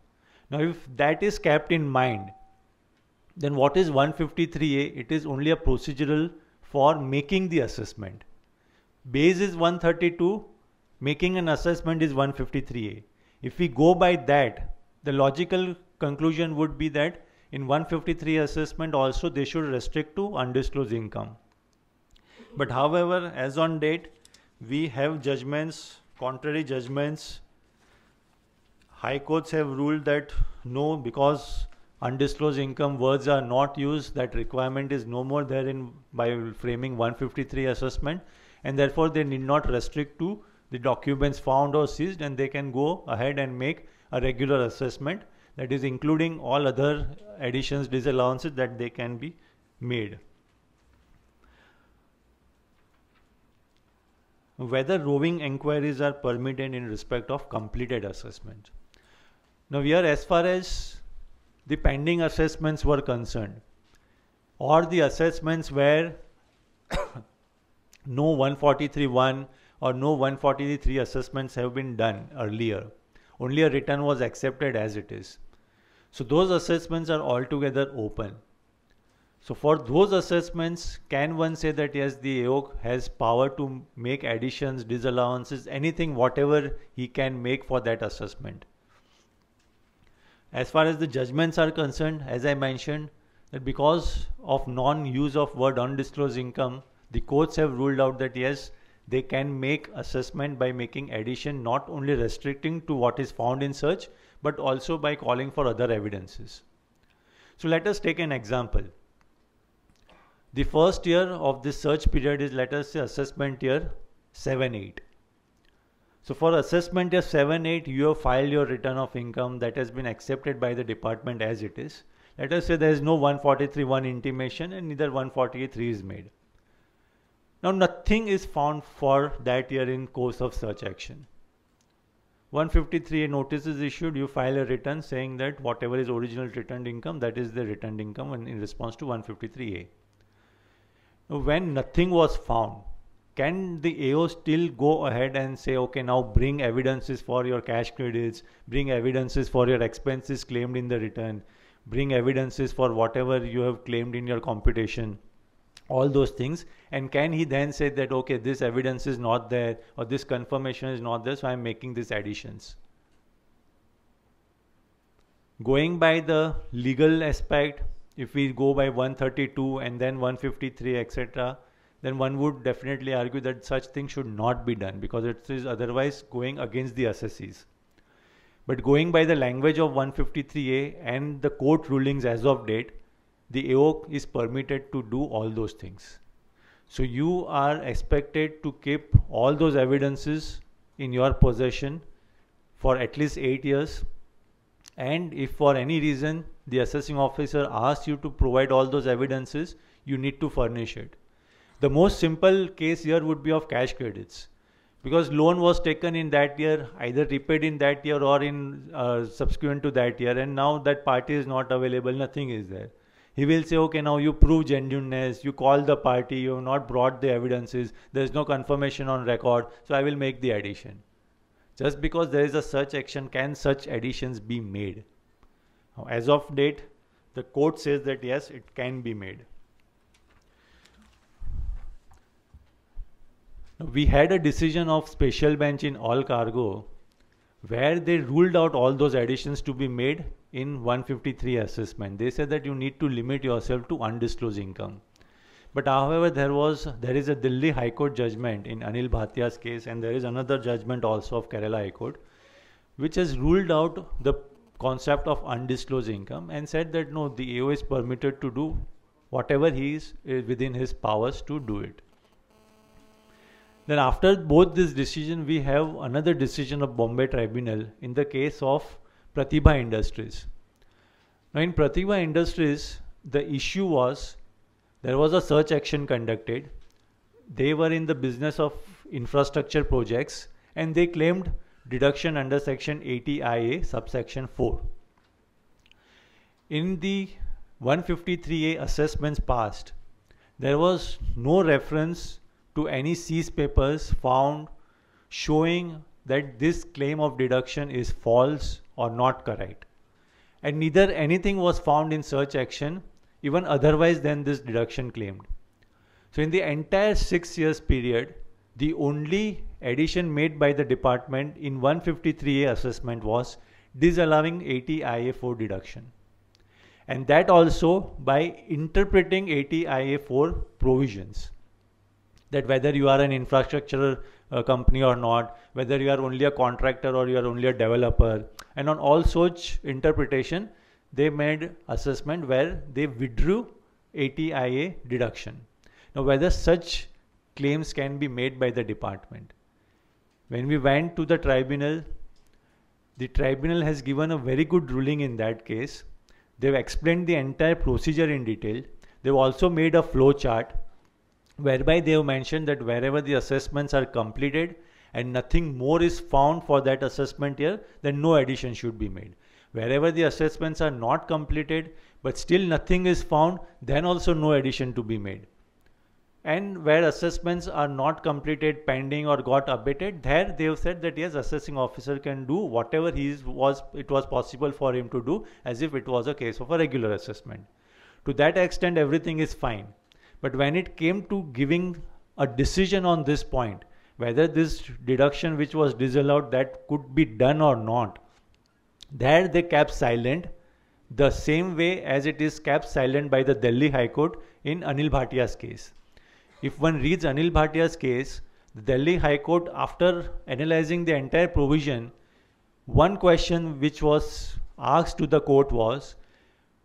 now if that is kept in mind then what is 153a it is only a procedural for making the assessment base is 132 making an assessment is 153a if we go by that the logical conclusion would be that in 153 assessment also they should restrict to undisclosed income. But however, as on date, we have judgments, contrary judgments. High courts have ruled that no, because undisclosed income words are not used, that requirement is no more there in by framing 153 assessment, and therefore they need not restrict to the documents found or seized, and they can go ahead and make a regular assessment that is including all other additions, disallowances that they can be made. Whether roving inquiries are permitted in respect of completed assessments. Now we are as far as the pending assessments were concerned or the assessments where no 143.1 or no 143 assessments have been done earlier only a return was accepted as it is. So those assessments are altogether open. So for those assessments, can one say that yes, the AOC has power to make additions, disallowances, anything, whatever he can make for that assessment. As far as the judgments are concerned, as I mentioned, that because of non-use of word undisclosed income, the courts have ruled out that yes, they can make assessment by making addition not only restricting to what is found in search but also by calling for other evidences. So let us take an example. The first year of this search period is let us say assessment year 7-8. So for assessment year 7-8 you have filed your return of income that has been accepted by the department as it is. Let us say there is no 143-1 intimation and neither 143 is made. Now nothing is found for that year in course of search action. 153 a notice is issued, you file a return saying that whatever is original returned income, that is the returned income in response to 153A. Now, when nothing was found, can the AO still go ahead and say, okay, now bring evidences for your cash credits, bring evidences for your expenses claimed in the return, bring evidences for whatever you have claimed in your computation all those things and can he then say that okay this evidence is not there or this confirmation is not there so i'm making these additions going by the legal aspect if we go by 132 and then 153 etc then one would definitely argue that such thing should not be done because it is otherwise going against the assesses but going by the language of 153a and the court rulings as of date the AOC is permitted to do all those things. So you are expected to keep all those evidences in your possession for at least eight years. And if for any reason the assessing officer asks you to provide all those evidences, you need to furnish it. The most simple case here would be of cash credits because loan was taken in that year, either repaid in that year or in uh, subsequent to that year, and now that party is not available, nothing is there. He will say, okay, now you prove genuineness, you call the party, you have not brought the evidences, there is no confirmation on record, so I will make the addition. Just because there is a search action, can such additions be made? Now, as of date, the court says that yes, it can be made. Now, we had a decision of special bench in all cargo where they ruled out all those additions to be made in 153 assessment. They said that you need to limit yourself to undisclosed income. But however, there was there is a Delhi High Court judgment in Anil Bhatia's case, and there is another judgment also of Kerala High Court, which has ruled out the concept of undisclosed income and said that no, the AO is permitted to do whatever he is eh, within his powers to do it. Then after both this decision, we have another decision of Bombay Tribunal in the case of Pratibha Industries. Now, in Pratibha Industries, the issue was there was a search action conducted. They were in the business of infrastructure projects and they claimed deduction under section 80IA subsection 4. In the 153A assessments passed, there was no reference to any cease papers found showing that this claim of deduction is false or not correct. And neither anything was found in search action even otherwise than this deduction claimed. So in the entire six years period, the only addition made by the department in 153A assessment was disallowing 80 IA4 deduction. And that also by interpreting 80 IA4 provisions that whether you are an infrastructure uh, company or not, whether you are only a contractor or you are only a developer. And on all such interpretation, they made assessment where they withdrew ATIA deduction. Now, whether such claims can be made by the department. When we went to the tribunal, the tribunal has given a very good ruling in that case. They've explained the entire procedure in detail. They've also made a flow chart whereby they have mentioned that wherever the assessments are completed and nothing more is found for that assessment year, then no addition should be made. Wherever the assessments are not completed but still nothing is found, then also no addition to be made. And where assessments are not completed, pending or got abated, there they have said that yes, assessing officer can do whatever he was it was possible for him to do as if it was a case of a regular assessment. To that extent, everything is fine. But when it came to giving a decision on this point, whether this deduction which was disallowed that could be done or not, there they kept silent the same way as it is kept silent by the Delhi High Court in Anil Bhatia's case. If one reads Anil Bhatia's case, the Delhi High Court, after analyzing the entire provision, one question which was asked to the court was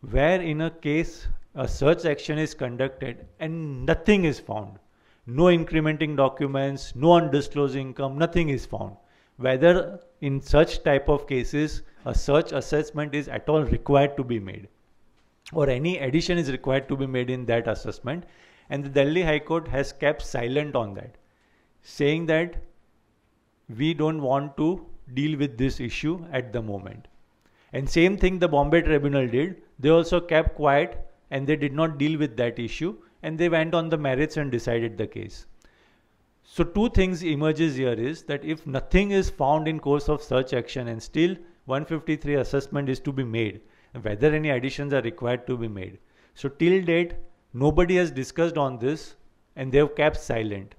where in a case a search action is conducted and nothing is found. No incrementing documents, no undisclosed income, nothing is found. Whether in such type of cases a search assessment is at all required to be made or any addition is required to be made in that assessment and the Delhi High Court has kept silent on that saying that we don't want to deal with this issue at the moment. And same thing the Bombay Tribunal did. They also kept quiet and they did not deal with that issue and they went on the merits and decided the case. So two things emerges here is that if nothing is found in course of search action and still 153 assessment is to be made, whether any additions are required to be made. So till date, nobody has discussed on this and they have kept silent.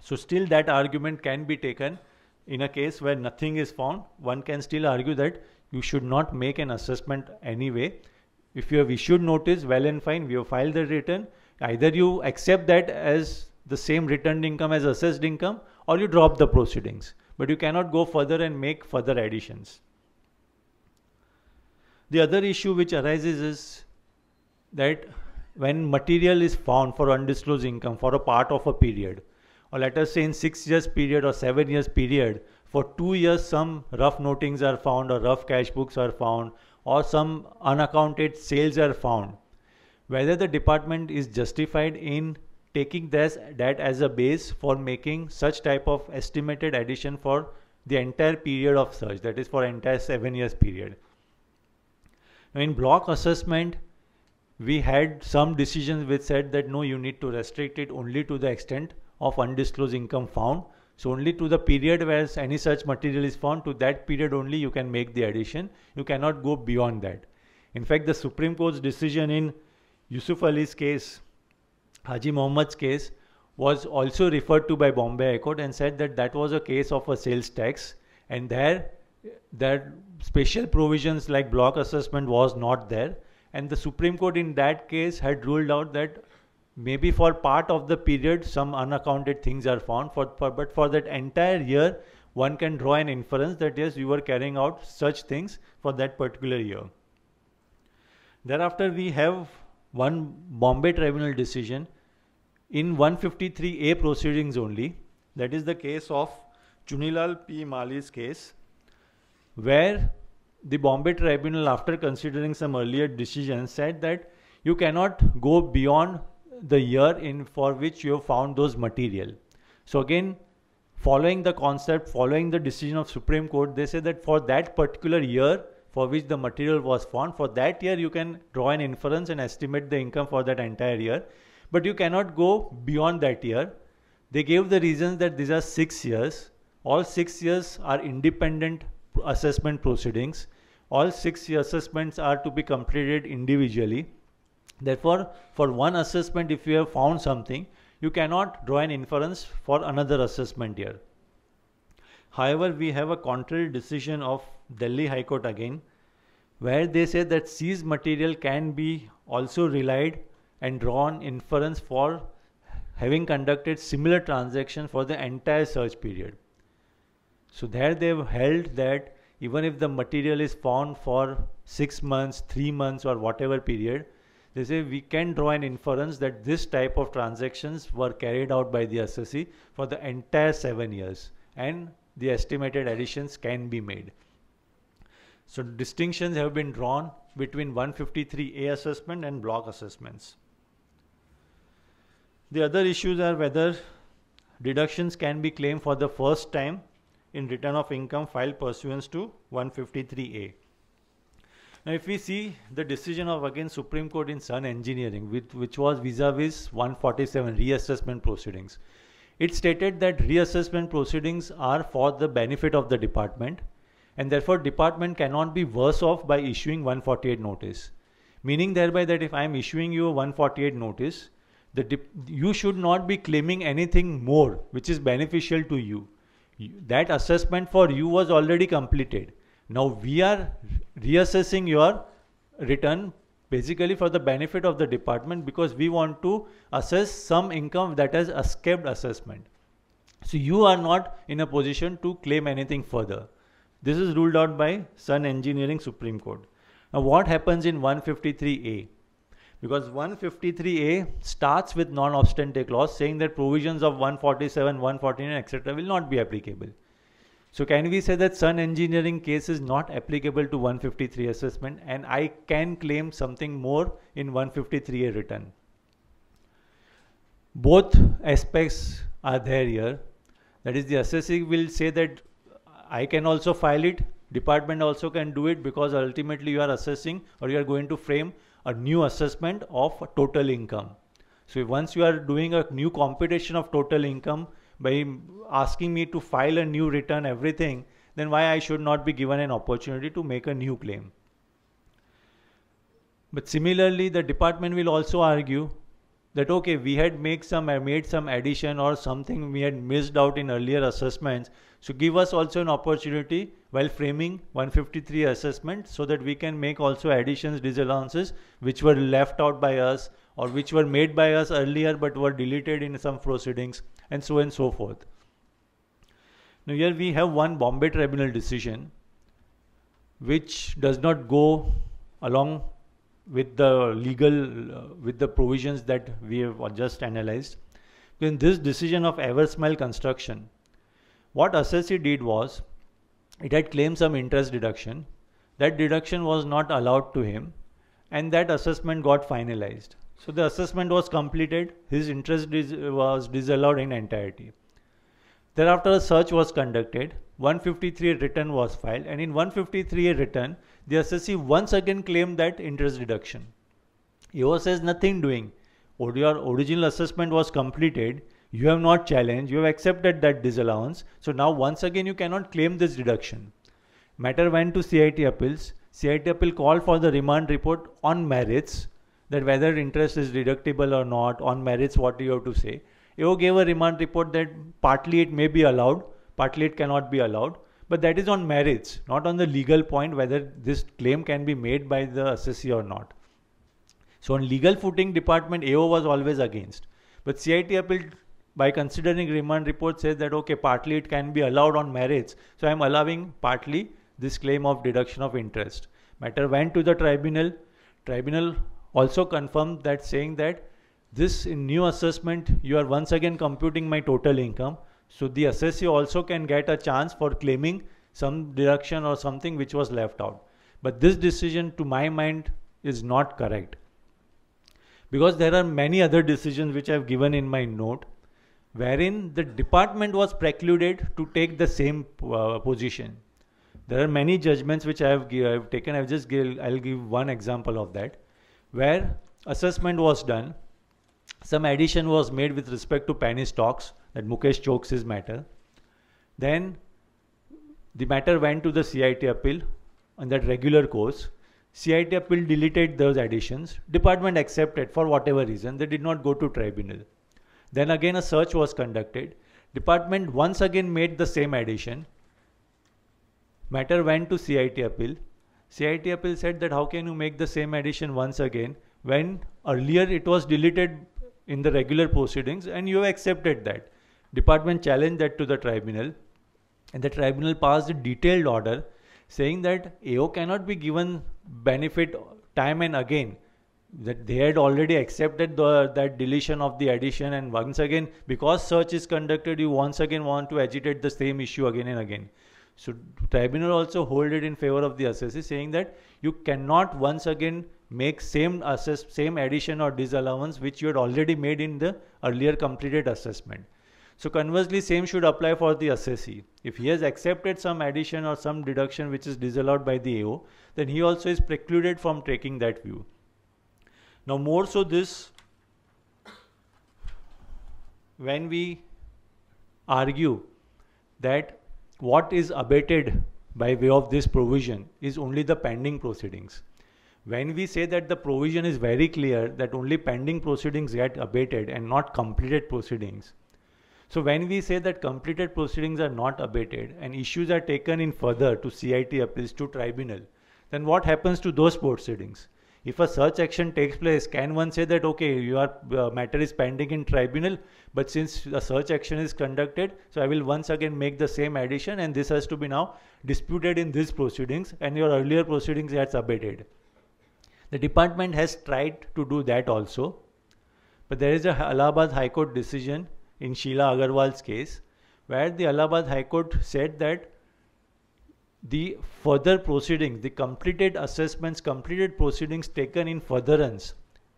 So still that argument can be taken in a case where nothing is found. One can still argue that you should not make an assessment anyway if you have issued notice, well and fine, we have filed the return. Either you accept that as the same returned income as assessed income or you drop the proceedings. But you cannot go further and make further additions. The other issue which arises is that when material is found for undisclosed income for a part of a period, or let us say in six years period or seven years period, for two years some rough notings are found or rough cash books are found or some unaccounted sales are found, whether the department is justified in taking this, that as a base for making such type of estimated addition for the entire period of search, that is for entire seven years period. In block assessment, we had some decisions which said that no, you need to restrict it only to the extent of undisclosed income found so only to the period where any such material is found, to that period only you can make the addition. You cannot go beyond that. In fact, the Supreme Court's decision in Yusuf Ali's case, Haji Muhammad's case, was also referred to by Bombay High Court and said that that was a case of a sales tax and there that special provisions like block assessment was not there and the Supreme Court in that case had ruled out that maybe for part of the period some unaccounted things are found for, for, but for that entire year one can draw an inference that yes you were carrying out such things for that particular year thereafter we have one bombay tribunal decision in 153a proceedings only that is the case of junilal p mali's case where the bombay tribunal after considering some earlier decisions said that you cannot go beyond the year in for which you have found those material. So again, following the concept, following the decision of Supreme Court, they say that for that particular year for which the material was found, for that year you can draw an inference and estimate the income for that entire year. But you cannot go beyond that year. They gave the reasons that these are six years. All six years are independent assessment proceedings. All six assessments are to be completed individually Therefore, for one assessment, if you have found something, you cannot draw an inference for another assessment here. However, we have a contrary decision of Delhi High Court again, where they say that seized material can be also relied and drawn inference for having conducted similar transaction for the entire search period. So there they have held that even if the material is found for six months, three months or whatever period, they say we can draw an inference that this type of transactions were carried out by the assessee for the entire seven years and the estimated additions can be made. So distinctions have been drawn between 153A assessment and block assessments. The other issues are whether deductions can be claimed for the first time in return of income filed pursuant to 153A. Now, if we see the decision of again Supreme Court in Sun Engineering, which, which was vis-a-vis 147 reassessment proceedings, it stated that reassessment proceedings are for the benefit of the department, and therefore department cannot be worse off by issuing 148 notice. Meaning thereby that if I am issuing you a 148 notice, the dip- you should not be claiming anything more which is beneficial to you. That assessment for you was already completed now we are reassessing your return basically for the benefit of the department because we want to assess some income that has escaped assessment. So you are not in a position to claim anything further. This is ruled out by Sun Engineering Supreme Court. Now what happens in 153A? Because 153A starts with non obstante clause, saying that provisions of 147, 149 etc. will not be applicable. So can we say that Sun engineering case is not applicable to 153 assessment and I can claim something more in 153A return? Both aspects are there here. That is the assessing will say that I can also file it, department also can do it because ultimately you are assessing or you are going to frame a new assessment of total income. So once you are doing a new computation of total income, by asking me to file a new return, everything, then why I should not be given an opportunity to make a new claim. But similarly, the department will also argue that okay, we had made some made some addition or something we had missed out in earlier assessments. So give us also an opportunity while framing 153 assessment so that we can make also additions, disallowances which were left out by us or which were made by us earlier but were deleted in some proceedings and so and so forth. Now here we have one Bombay Tribunal decision which does not go along with the legal uh, with the provisions that we have just analyzed. In this decision of Eversmile Construction, what SSC did was it had claimed some interest deduction. That deduction was not allowed to him and that assessment got finalized. So the assessment was completed. His interest dis was disallowed in entirety. Thereafter, a search was conducted. 153 return was filed, and in 153 return, the assessee once again claimed that interest deduction. EO says nothing doing. Your original assessment was completed. You have not challenged. You have accepted that disallowance. So now once again you cannot claim this deduction. Matter went to CIT appeals. CIT appeal called for the remand report on merits that whether interest is deductible or not on merits what you have to say AO gave a remand report that partly it may be allowed partly it cannot be allowed but that is on merits not on the legal point whether this claim can be made by the assessee or not so on legal footing department AO was always against but CIT appealed by considering remand report says that okay partly it can be allowed on merits so i am allowing partly this claim of deduction of interest matter went to the tribunal tribunal also confirmed that saying that this new assessment you are once again computing my total income so the assessor also can get a chance for claiming some deduction or something which was left out but this decision to my mind is not correct because there are many other decisions which I have given in my note wherein the department was precluded to take the same uh, position. There are many judgments which I have, I have taken. I've just give, I'll give one example of that where assessment was done. Some addition was made with respect to penny stocks that Mukesh chokes his matter. Then the matter went to the CIT appeal on that regular course. CIT appeal deleted those additions. Department accepted for whatever reason. They did not go to tribunal. Then again a search was conducted. Department once again made the same addition. Matter went to CIT appeal. CIT appeal said that how can you make the same addition once again when earlier it was deleted in the regular proceedings and you have accepted that. Department challenged that to the tribunal and the tribunal passed a detailed order saying that AO cannot be given benefit time and again that they had already accepted the, that deletion of the addition and once again because search is conducted you once again want to agitate the same issue again and again so tribunal also hold it in favor of the assessee, saying that you cannot once again make same assess same addition or disallowance which you had already made in the earlier completed assessment. So conversely, same should apply for the assessee. If he has accepted some addition or some deduction which is disallowed by the AO, then he also is precluded from taking that view. Now more so this, when we argue that what is abated by way of this provision is only the pending proceedings. When we say that the provision is very clear that only pending proceedings get abated and not completed proceedings. So when we say that completed proceedings are not abated and issues are taken in further to CIT appeals to tribunal, then what happens to those proceedings? If a search action takes place, can one say that, okay, your uh, matter is pending in tribunal, but since the search action is conducted, so I will once again make the same addition and this has to be now disputed in these proceedings and your earlier proceedings gets abated. The department has tried to do that also, but there is a Allahabad High Court decision in Sheila Agarwal's case where the Allahabad High Court said that the further proceedings, the completed assessments, completed proceedings taken in furtherance,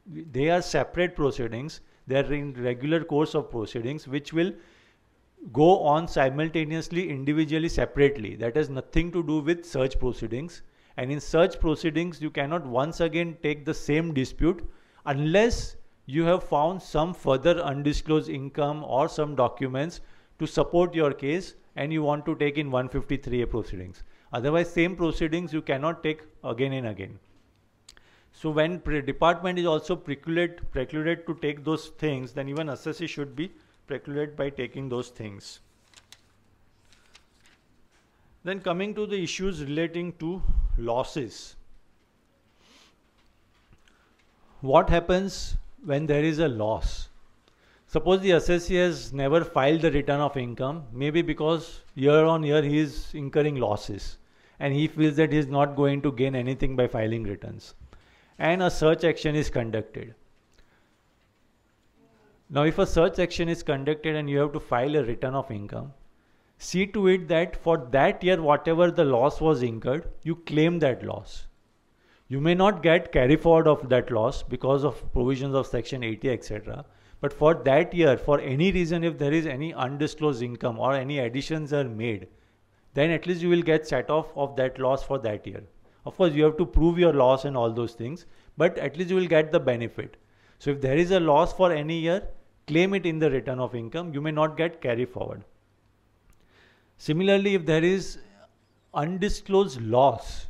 they are separate proceedings. They are in regular course of proceedings, which will go on simultaneously, individually, separately. That has nothing to do with search proceedings. And in search proceedings, you cannot once again take the same dispute unless you have found some further undisclosed income or some documents to support your case and you want to take in 153A proceedings. Otherwise, same proceedings you cannot take again and again. So when department is also precluded, precluded to take those things, then even assessee should be precluded by taking those things. Then coming to the issues relating to losses. What happens when there is a loss? Suppose the assessee has never filed the return of income, maybe because year on year he is incurring losses and he feels that he is not going to gain anything by filing returns. And a search action is conducted. Now, if a search action is conducted and you have to file a return of income, see to it that for that year, whatever the loss was incurred, you claim that loss. You may not get carry forward of that loss because of provisions of Section 80, etc. But for that year, for any reason, if there is any undisclosed income or any additions are made, then at least you will get set off of that loss for that year. Of course, you have to prove your loss and all those things, but at least you will get the benefit. So if there is a loss for any year, claim it in the return of income. You may not get carry forward. Similarly, if there is undisclosed loss,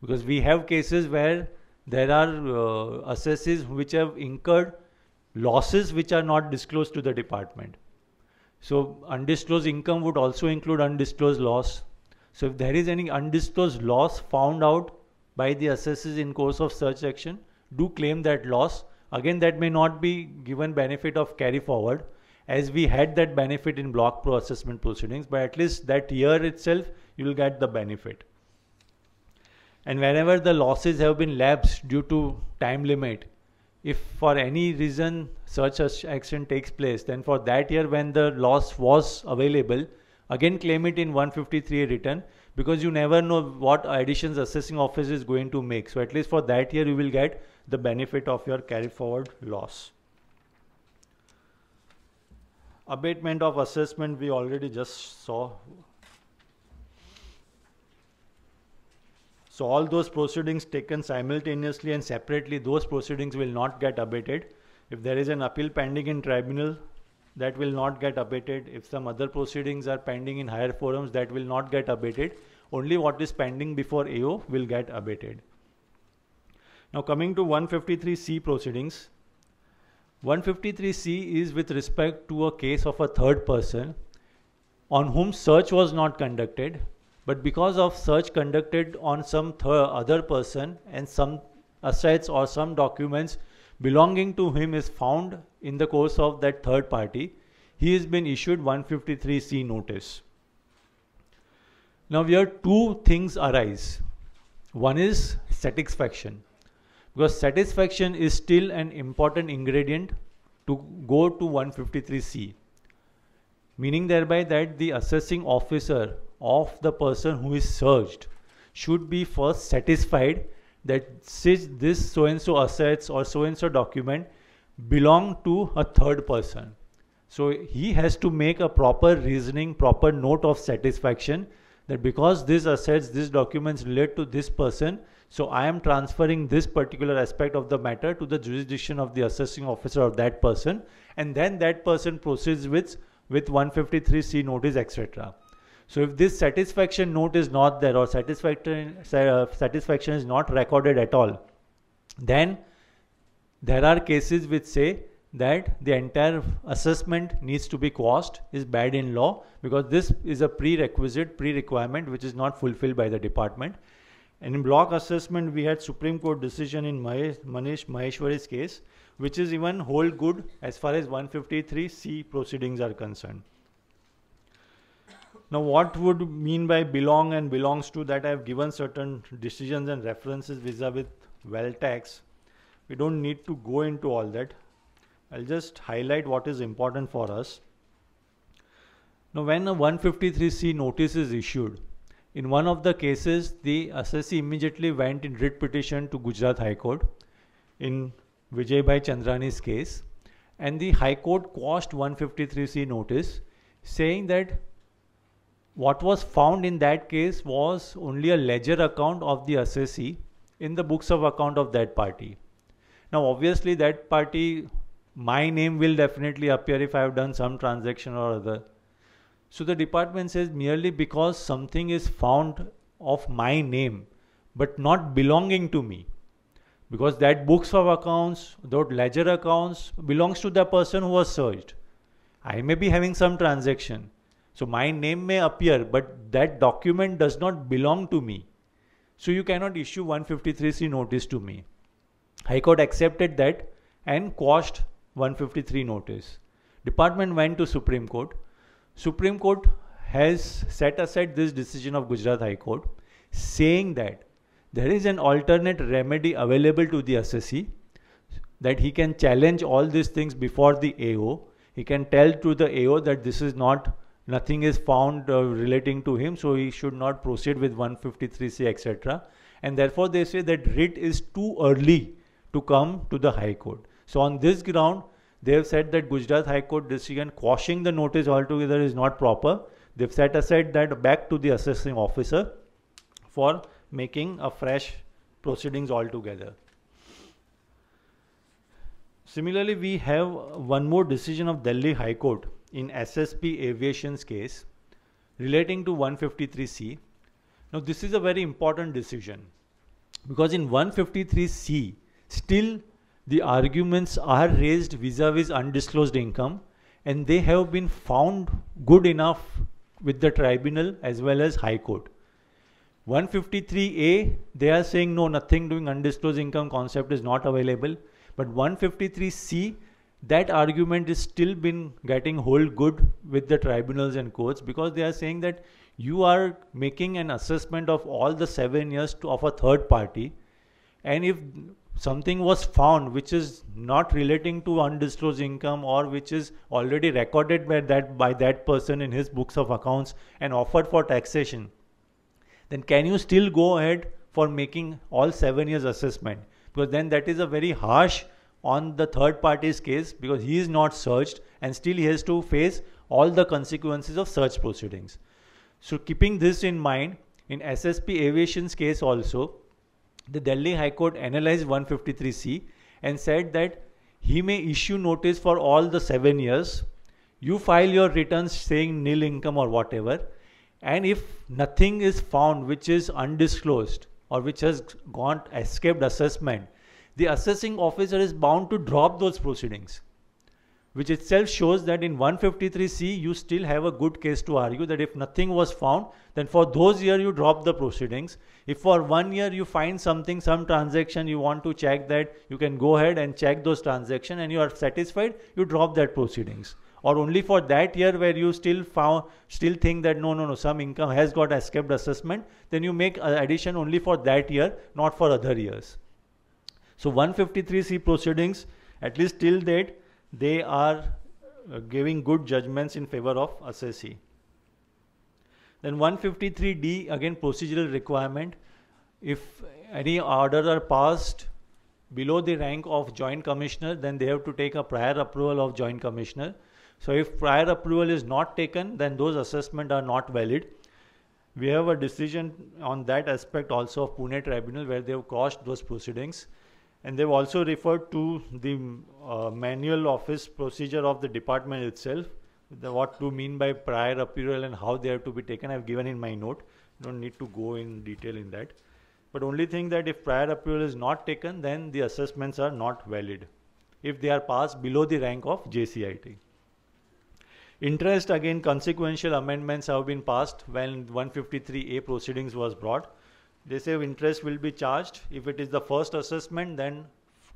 because we have cases where there are uh, assesses which have incurred losses which are not disclosed to the department. So undisclosed income would also include undisclosed loss. So if there is any undisclosed loss found out by the assessors in course of search action, do claim that loss. Again, that may not be given benefit of carry forward as we had that benefit in block pro assessment proceedings, but at least that year itself, you will get the benefit. And whenever the losses have been lapsed due to time limit, if for any reason such action takes place, then for that year when the loss was available, again claim it in 153 return because you never know what additions assessing office is going to make. So at least for that year you will get the benefit of your carry forward loss. Abatement of assessment we already just saw So all those proceedings taken simultaneously and separately, those proceedings will not get abated. If there is an appeal pending in tribunal, that will not get abated. If some other proceedings are pending in higher forums, that will not get abated. Only what is pending before AO will get abated. Now coming to 153C proceedings. 153C is with respect to a case of a third person on whom search was not conducted but because of search conducted on some other person and some assets or some documents belonging to him is found in the course of that third party, he has been issued 153C notice. Now here two things arise. One is satisfaction because satisfaction is still an important ingredient to go to 153C meaning thereby that the assessing officer of the person who is searched should be first satisfied that since this so and so assets or so and so document belong to a third person. So he has to make a proper reasoning, proper note of satisfaction that because these assets, these documents relate to this person, so I am transferring this particular aspect of the matter to the jurisdiction of the assessing officer of that person, and then that person proceeds with with 153C notice, etc. So if this satisfaction note is not there or satisfaction, uh, satisfaction is not recorded at all, then there are cases which say that the entire assessment needs to be quashed is bad in law because this is a prerequisite, pre-requirement which is not fulfilled by the department. And in block assessment, we had Supreme Court decision in Manish Maheshwari's case, which is even hold good as far as 153C proceedings are concerned. Now, what would mean by belong and belongs to that I have given certain decisions and references vis-a-vis well tax. We don't need to go into all that. I'll just highlight what is important for us. Now, when a 153C notice is issued, in one of the cases, the assessee immediately went in writ petition to Gujarat High Court in Vijay Bhai Chandrani's case, and the High Court quashed 153C notice, saying that what was found in that case was only a ledger account of the assessee in the books of account of that party. Now, obviously, that party, my name will definitely appear if I have done some transaction or other. So the department says merely because something is found of my name but not belonging to me because that books of accounts, that ledger accounts belongs to the person who was searched. I may be having some transaction, so my name may appear, but that document does not belong to me. So you cannot issue 153C notice to me. High Court accepted that and quashed 153 notice. Department went to Supreme Court. Supreme Court has set aside this decision of Gujarat High Court saying that there is an alternate remedy available to the assessee that he can challenge all these things before the AO. He can tell to the AO that this is not nothing is found uh, relating to him, so he should not proceed with 153C, etc. And therefore, they say that writ is too early to come to the High Court. So, on this ground, they have said that Gujarat High Court decision quashing the notice altogether is not proper. They've set aside that back to the assessing officer for making a fresh proceedings altogether. Similarly, we have one more decision of Delhi High Court in SSP Aviation's case relating to 153C. Now, this is a very important decision because in 153C, still the arguments are raised vis-a-vis undisclosed income and they have been found good enough with the tribunal as well as high court 153a they are saying no nothing doing undisclosed income concept is not available but 153c that argument is still been getting hold good with the tribunals and courts because they are saying that you are making an assessment of all the seven years to, of a third party and if something was found which is not relating to undisclosed income or which is already recorded by that by that person in his books of accounts and offered for taxation then can you still go ahead for making all 7 years assessment because then that is a very harsh on the third party's case because he is not searched and still he has to face all the consequences of search proceedings. So, keeping this in mind, in SSP Aviation's case also, the Delhi High Court analyzed 153C and said that he may issue notice for all the seven years. You file your returns saying nil income or whatever, and if nothing is found which is undisclosed or which has gone escaped assessment, the assessing officer is bound to drop those proceedings, which itself shows that in 153C you still have a good case to argue that if nothing was found, then for those year you drop the proceedings. If for one year you find something, some transaction you want to check that, you can go ahead and check those transaction and you are satisfied, you drop that proceedings or only for that year where you still found still think that no no no some income has got escaped assessment then you make addition only for that year not for other years so 153C proceedings, at least till date, they are uh, giving good judgments in favor of assessee. Then 153D, again procedural requirement. If any order are passed below the rank of joint commissioner, then they have to take a prior approval of joint commissioner. So if prior approval is not taken, then those assessments are not valid. We have a decision on that aspect also of Pune Tribunal where they have quashed those proceedings and they've also referred to the uh, manual office procedure of the department itself the, what to mean by prior appeal and how they have to be taken i've given in my note you don't need to go in detail in that but only thing that if prior appeal is not taken then the assessments are not valid if they are passed below the rank of jcit interest again consequential amendments have been passed when 153a proceedings was brought they say interest will be charged if it is the first assessment then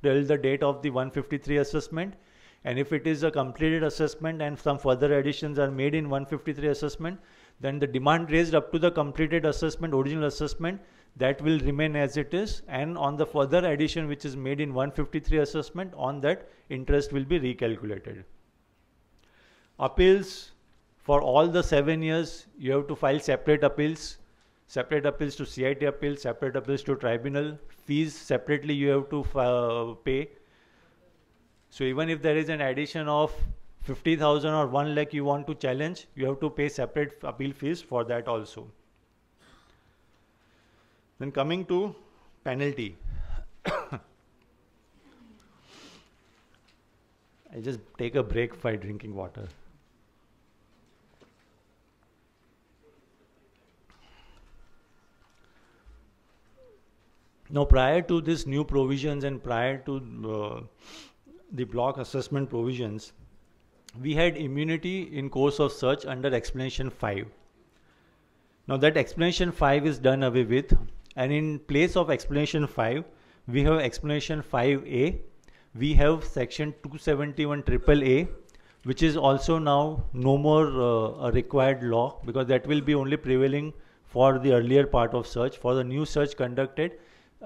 tell the date of the 153 assessment and if it is a completed assessment and some further additions are made in 153 assessment then the demand raised up to the completed assessment original assessment that will remain as it is and on the further addition which is made in 153 assessment on that interest will be recalculated appeals for all the 7 years you have to file separate appeals separate appeals to CIT appeal, separate appeals to tribunal, fees separately you have to uh, pay. So even if there is an addition of 50,000 or 1 lakh you want to challenge, you have to pay separate appeal fees for that also. Then coming to penalty. I'll just take a break by drinking water. Now, prior to this new provisions and prior to uh, the block assessment provisions, we had immunity in course of search under explanation 5. Now that explanation 5 is done away with and in place of explanation 5 we have explanation 5a we have section 271 AAA, a which is also now no more uh, a required law because that will be only prevailing for the earlier part of search for the new search conducted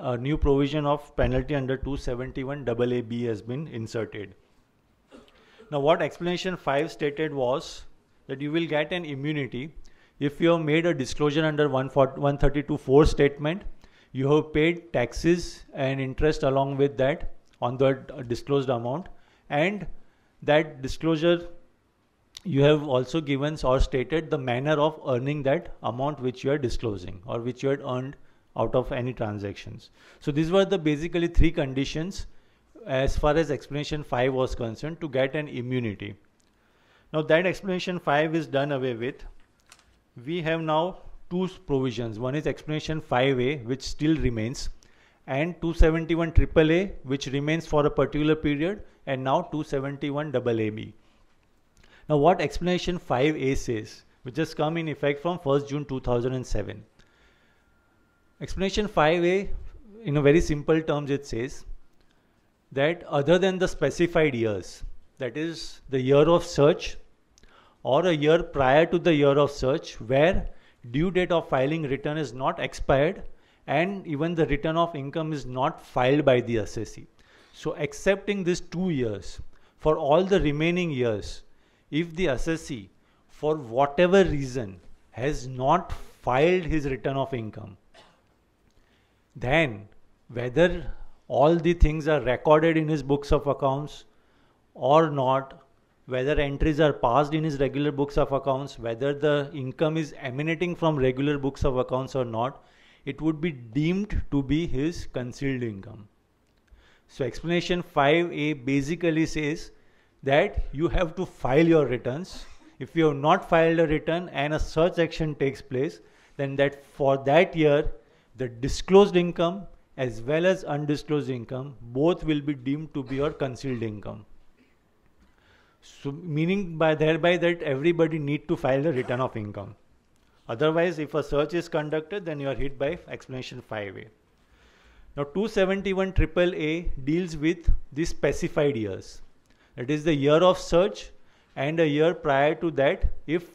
a new provision of penalty under 271 AAB has been inserted. Now, what explanation 5 stated was that you will get an immunity if you have made a disclosure under 132.4 statement, you have paid taxes and interest along with that on the disclosed amount, and that disclosure you have also given or stated the manner of earning that amount which you are disclosing or which you had earned out of any transactions. So these were the basically three conditions as far as explanation 5 was concerned to get an immunity. Now that explanation 5 is done away with. We have now two provisions. One is explanation 5A which still remains and 271 AAA which remains for a particular period and now 271 AAB. Now what explanation 5A says which has come in effect from 1st June 2007. Explanation 5a, in a very simple terms, it says that other than the specified years, that is the year of search or a year prior to the year of search where due date of filing return is not expired and even the return of income is not filed by the assessee. So accepting these two years, for all the remaining years, if the assessee for whatever reason has not filed his return of income, then whether all the things are recorded in his books of accounts or not, whether entries are passed in his regular books of accounts, whether the income is emanating from regular books of accounts or not, it would be deemed to be his concealed income. So explanation 5a basically says that you have to file your returns. If you have not filed a return and a search action takes place, then that for that year the disclosed income as well as undisclosed income both will be deemed to be your concealed income so meaning by thereby that everybody need to file the return of income otherwise if a search is conducted then you are hit by explanation 5a now 271 triple a deals with the specified years that is the year of search and a year prior to that if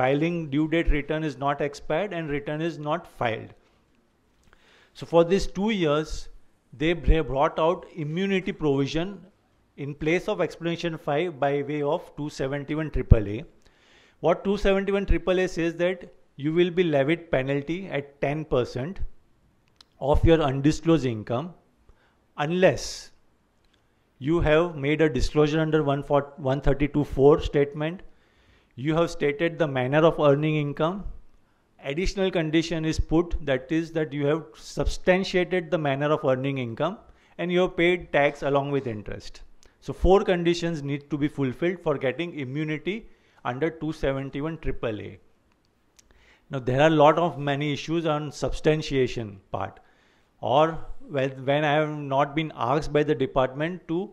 filing due date return is not expired and return is not filed so for these two years, they brought out immunity provision in place of explanation 5 by way of 271 AAA. What 271 AAA says that you will be levied penalty at 10% of your undisclosed income unless you have made a disclosure under 132.4 statement, you have stated the manner of earning income, additional condition is put that is that you have substantiated the manner of earning income and you have paid tax along with interest. So four conditions need to be fulfilled for getting immunity under 271 AAA. Now there are a lot of many issues on substantiation part or when I have not been asked by the department to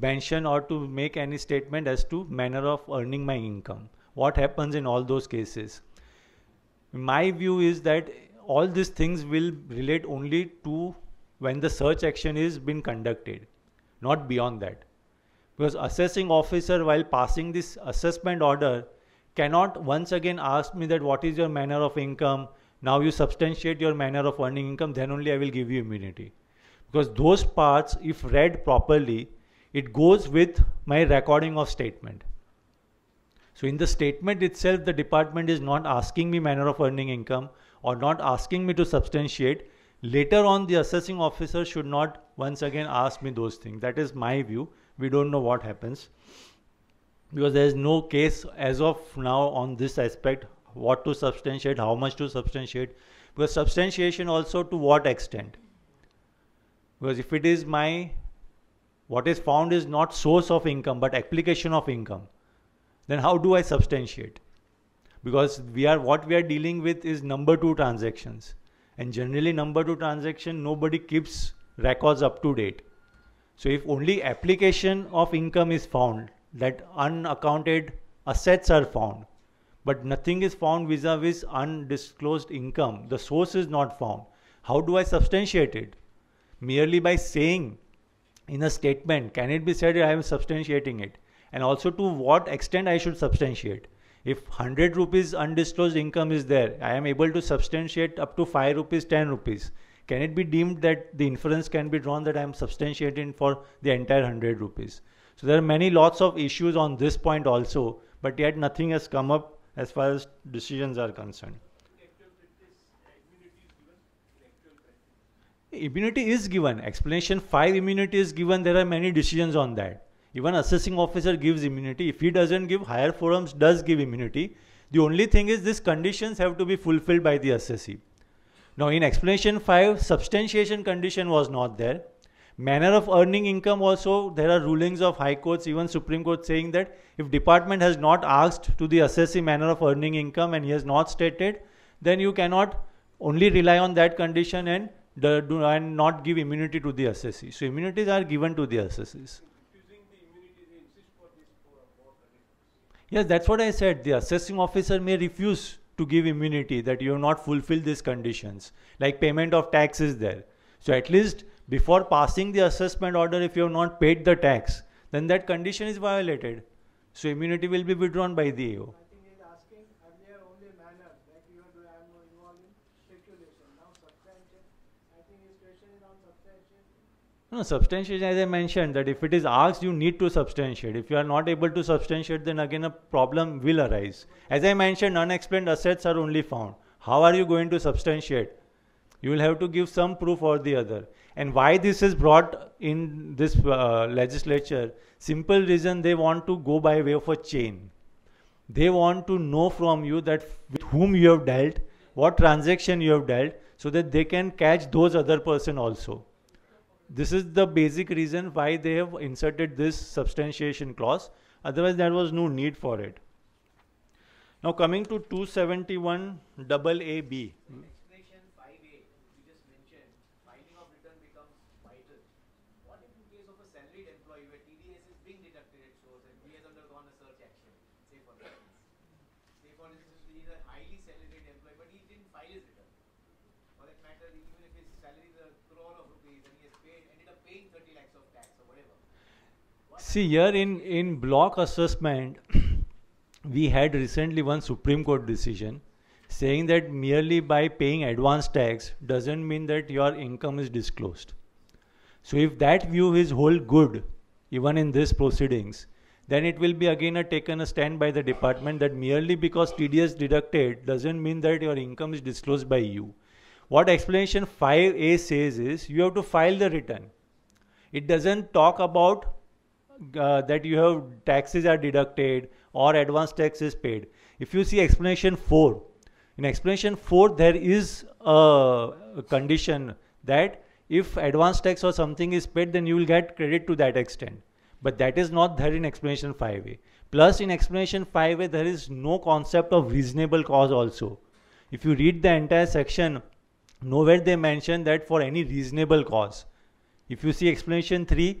mention or to make any statement as to manner of earning my income. What happens in all those cases? my view is that all these things will relate only to when the search action is been conducted not beyond that because assessing officer while passing this assessment order cannot once again ask me that what is your manner of income now you substantiate your manner of earning income then only i will give you immunity because those parts if read properly it goes with my recording of statement so in the statement itself, the department is not asking me manner of earning income or not asking me to substantiate. Later on, the assessing officer should not once again ask me those things. That is my view. We don't know what happens because there is no case as of now on this aspect what to substantiate, how much to substantiate, because substantiation also to what extent. Because if it is my, what is found is not source of income but application of income then how do I substantiate? Because we are what we are dealing with is number two transactions, and generally number two transaction nobody keeps records up to date. So if only application of income is found, that unaccounted assets are found, but nothing is found vis-a-vis undisclosed income, the source is not found. How do I substantiate it? Merely by saying in a statement, can it be said I am substantiating it? and also to what extent I should substantiate. If 100 rupees undisclosed income is there, I am able to substantiate up to 5 rupees, 10 rupees. Can it be deemed that the inference can be drawn that I am substantiating for the entire 100 rupees? So there are many lots of issues on this point also, but yet nothing has come up as far as decisions are concerned. immunity is given explanation 5 immunity is given there are many decisions on that even assessing officer gives immunity. If he doesn't give, higher forums does give immunity. The only thing is these conditions have to be fulfilled by the assessee. Now in explanation 5, substantiation condition was not there. Manner of earning income also, there are rulings of high courts, even Supreme Court saying that if department has not asked to the assessee manner of earning income and he has not stated, then you cannot only rely on that condition and, and not give immunity to the assessee. So immunities are given to the assessees. Yes, that's what I said. The assessing officer may refuse to give immunity that you have not fulfilled these conditions, like payment of tax is there. So at least before passing the assessment order, if you have not paid the tax, then that condition is violated. So immunity will be withdrawn by the AO. No, substantiation, as I mentioned, that if it is asked, you need to substantiate. If you are not able to substantiate, then again a problem will arise. As I mentioned, unexplained assets are only found. How are you going to substantiate? You will have to give some proof or the other. And why this is brought in this uh, legislature? Simple reason they want to go by way of a chain. They want to know from you that with whom you have dealt, what transaction you have dealt, so that they can catch those other person also this is the basic reason why they have inserted this substantiation clause otherwise there was no need for it now coming to 271 double a b See, here in, in block assessment, we had recently one Supreme Court decision saying that merely by paying advance tax doesn't mean that your income is disclosed. So if that view is whole good, even in this proceedings, then it will be again a taken a stand by the department that merely because TDS deducted doesn't mean that your income is disclosed by you. What explanation 5A says is you have to file the return. It doesn't talk about uh, that you have taxes are deducted or advance tax is paid. If you see explanation 4, in explanation 4 there is a condition that if advance tax or something is paid then you will get credit to that extent. But that is not there in explanation 5a. Plus in explanation 5a there is no concept of reasonable cause also. If you read the entire section, nowhere they mention that for any reasonable cause. If you see explanation 3,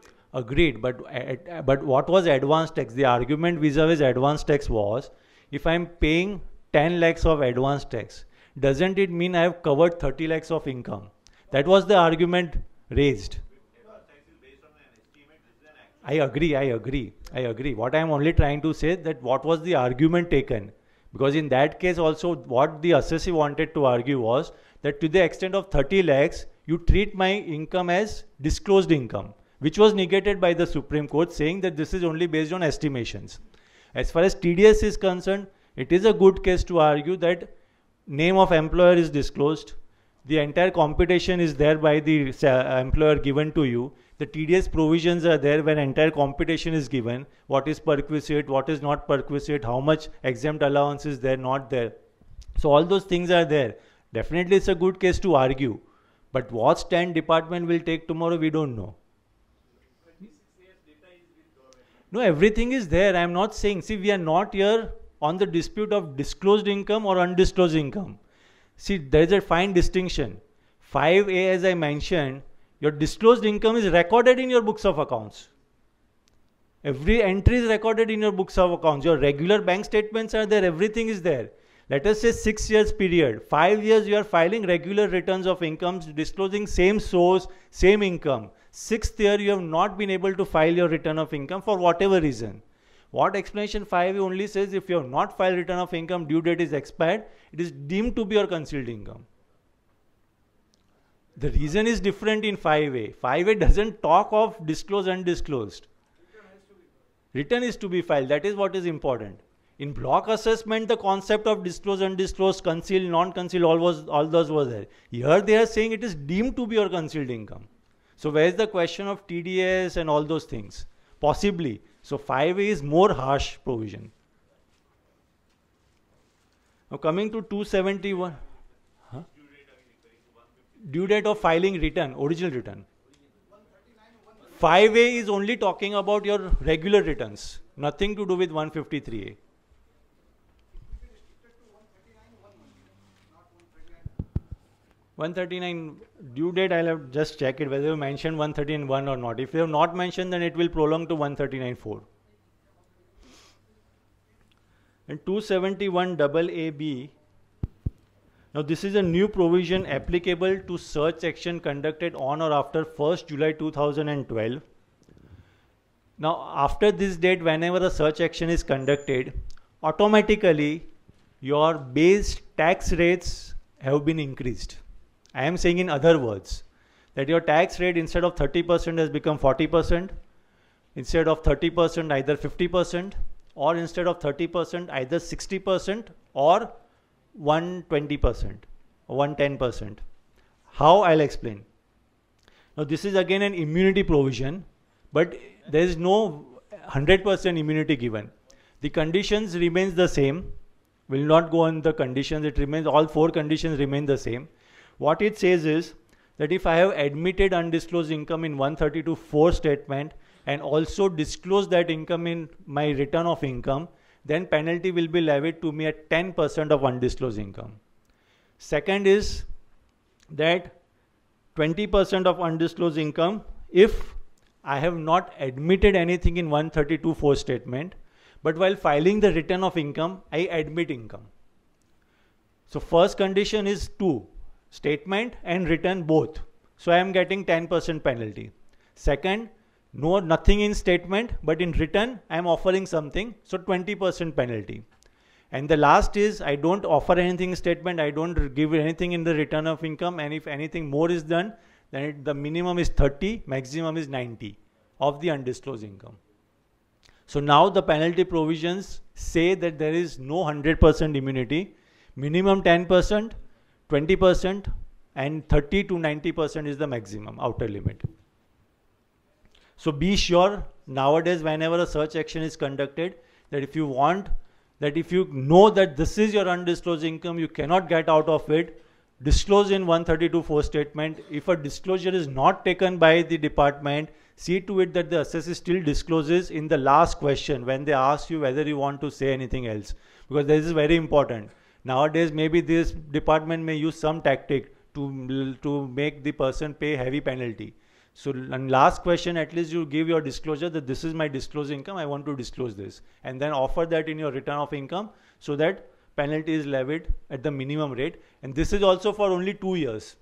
Agreed, but but what was advanced tax? The argument vis-a-vis advanced tax was, if I'm paying 10 lakhs of advanced tax, doesn't it mean I have covered 30 lakhs of income? That was the argument raised. I agree, I agree, I agree. What I am only trying to say that what was the argument taken? Because in that case also what the assessor wanted to argue was that to the extent of 30 lakhs, you treat my income as disclosed income which was negated by the Supreme Court saying that this is only based on estimations. As far as TDS is concerned, it is a good case to argue that name of employer is disclosed, the entire computation is there by the uh, employer given to you, the TDS provisions are there when entire computation is given, what is perquisite, what is not perquisite, how much exempt allowance is there, not there. So all those things are there. Definitely it's a good case to argue. But what stand department will take tomorrow, we don't know. No, everything is there. I am not saying, see, we are not here on the dispute of disclosed income or undisclosed income. See, there is a fine distinction. 5A, as I mentioned, your disclosed income is recorded in your books of accounts. Every entry is recorded in your books of accounts. Your regular bank statements are there, everything is there. Let us say six years period. Five years you are filing regular returns of incomes, disclosing same source, same income. Sixth year, you have not been able to file your return of income for whatever reason. What explanation 5 only says if you have not filed return of income, due date is expired, it is deemed to be your concealed income. The reason is different in 5A. 5A doesn't talk of disclosed and disclosed. Return is to be filed. That is what is important. In block assessment, the concept of disclosed, undisclosed, concealed, non-concealed, all was all those were there. Here they are saying it is deemed to be your concealed income. So where is the question of TDS and all those things? Possibly. So 5 is more harsh provision. Now coming to 271. Huh? Due date of filing return, original return. 5A is only talking about your regular returns, nothing to do with 153A. 139 due date, I'll have just check it whether you mentioned 139 or not. If you have not mentioned, then it will prolong to 139.4. And 271 double AB. Now this is a new provision applicable to search action conducted on or after 1st July 2012. Now after this date, whenever a search action is conducted, automatically your base tax rates have been increased. I am saying in other words that your tax rate instead of 30% has become 40%, instead of 30% either 50%, or instead of 30% either 60% or 120% or 110%. How I'll explain. Now this is again an immunity provision, but there is no 100% immunity given. The conditions remains the same, will not go on the conditions, it remains, all four conditions remain the same what it says is that if I have admitted undisclosed income in 132.4 statement and also disclose that income in my return of income, then penalty will be levied to me at 10% of undisclosed income. Second is that 20% of undisclosed income if I have not admitted anything in 132.4 statement, but while filing the return of income, I admit income. So first condition is two, statement and return both. So I am getting 10% penalty. Second, no nothing in statement but in return I am offering something so 20% penalty. And the last is I don't offer anything in statement, I don't give anything in the return of income and if anything more is done then it, the minimum is 30, maximum is 90 of the undisclosed income. So now the penalty provisions say that there is no 100% immunity, minimum 10%, 20% and 30 to 90% is the maximum outer limit. So be sure nowadays whenever a search action is conducted that if you want that if you know that this is your undisclosed income you cannot get out of it disclose in 1324 statement if a disclosure is not taken by the department see to it that the is still discloses in the last question when they ask you whether you want to say anything else because this is very important Nowadays, maybe this department may use some tactic to, to make the person pay heavy penalty. So last question, at least you give your disclosure that this is my disclosed income, I want to disclose this. And then offer that in your return of income so that penalty is levied at the minimum rate. And this is also for only two years.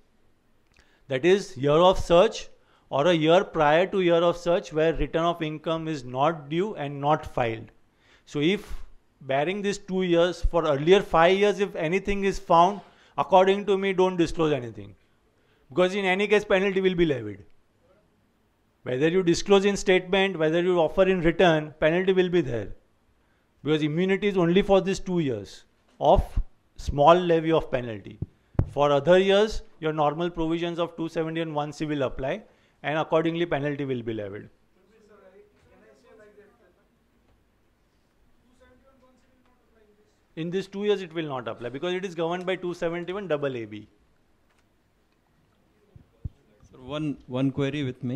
That is year of search or a year prior to year of search where return of income is not due and not filed. So if barring these two years, for earlier five years, if anything is found, according to me, don't disclose anything. Because in any case, penalty will be levied. Whether you disclose in statement, whether you offer in return, penalty will be there. Because immunity is only for these two years of small levy of penalty. For other years, your normal provisions of 270 and 1C will apply and accordingly penalty will be levied. In this two years, it will not apply because it is governed by 271 double AB. One one query with me.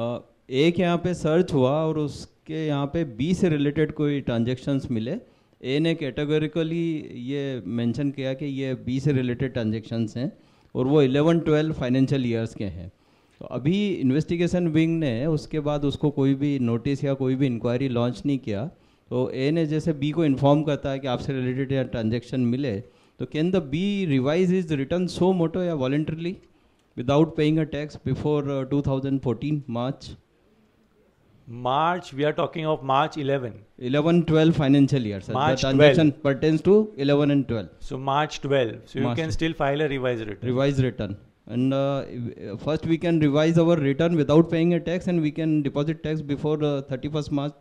Uh, एक यहाँ पे search हुआ और उसके यहाँ पे B से related कोई ट्रांजेक्शन्स मिले ए ने कैटेगोरिकली ये मेंशन किया कि ये बी से रिलेटेड ट्रांजेक्शन्स हैं और वो 11 12 फाइनेंशियल ईयर्स के हैं तो अभी इन्वेस्टिगेशन विंग ने उसके बाद उसको कोई भी नोटिस या कोई भी इंक्वायरी लॉन्च नहीं किया तो ए ने जैसे बी को इन्फॉर्म करता है कि आपसे रिलेटेड या ट्रांजेक्शन मिले तो can the be revise is return suo motu या voluntarily without paying a tax before to March March we are talking of March eleven eleven twelve financial year transaction pertains to eleven and twelve so March twelve so you can still file a revise return revise return and first we can revise our return without paying a tax and we can deposit tax before thirty March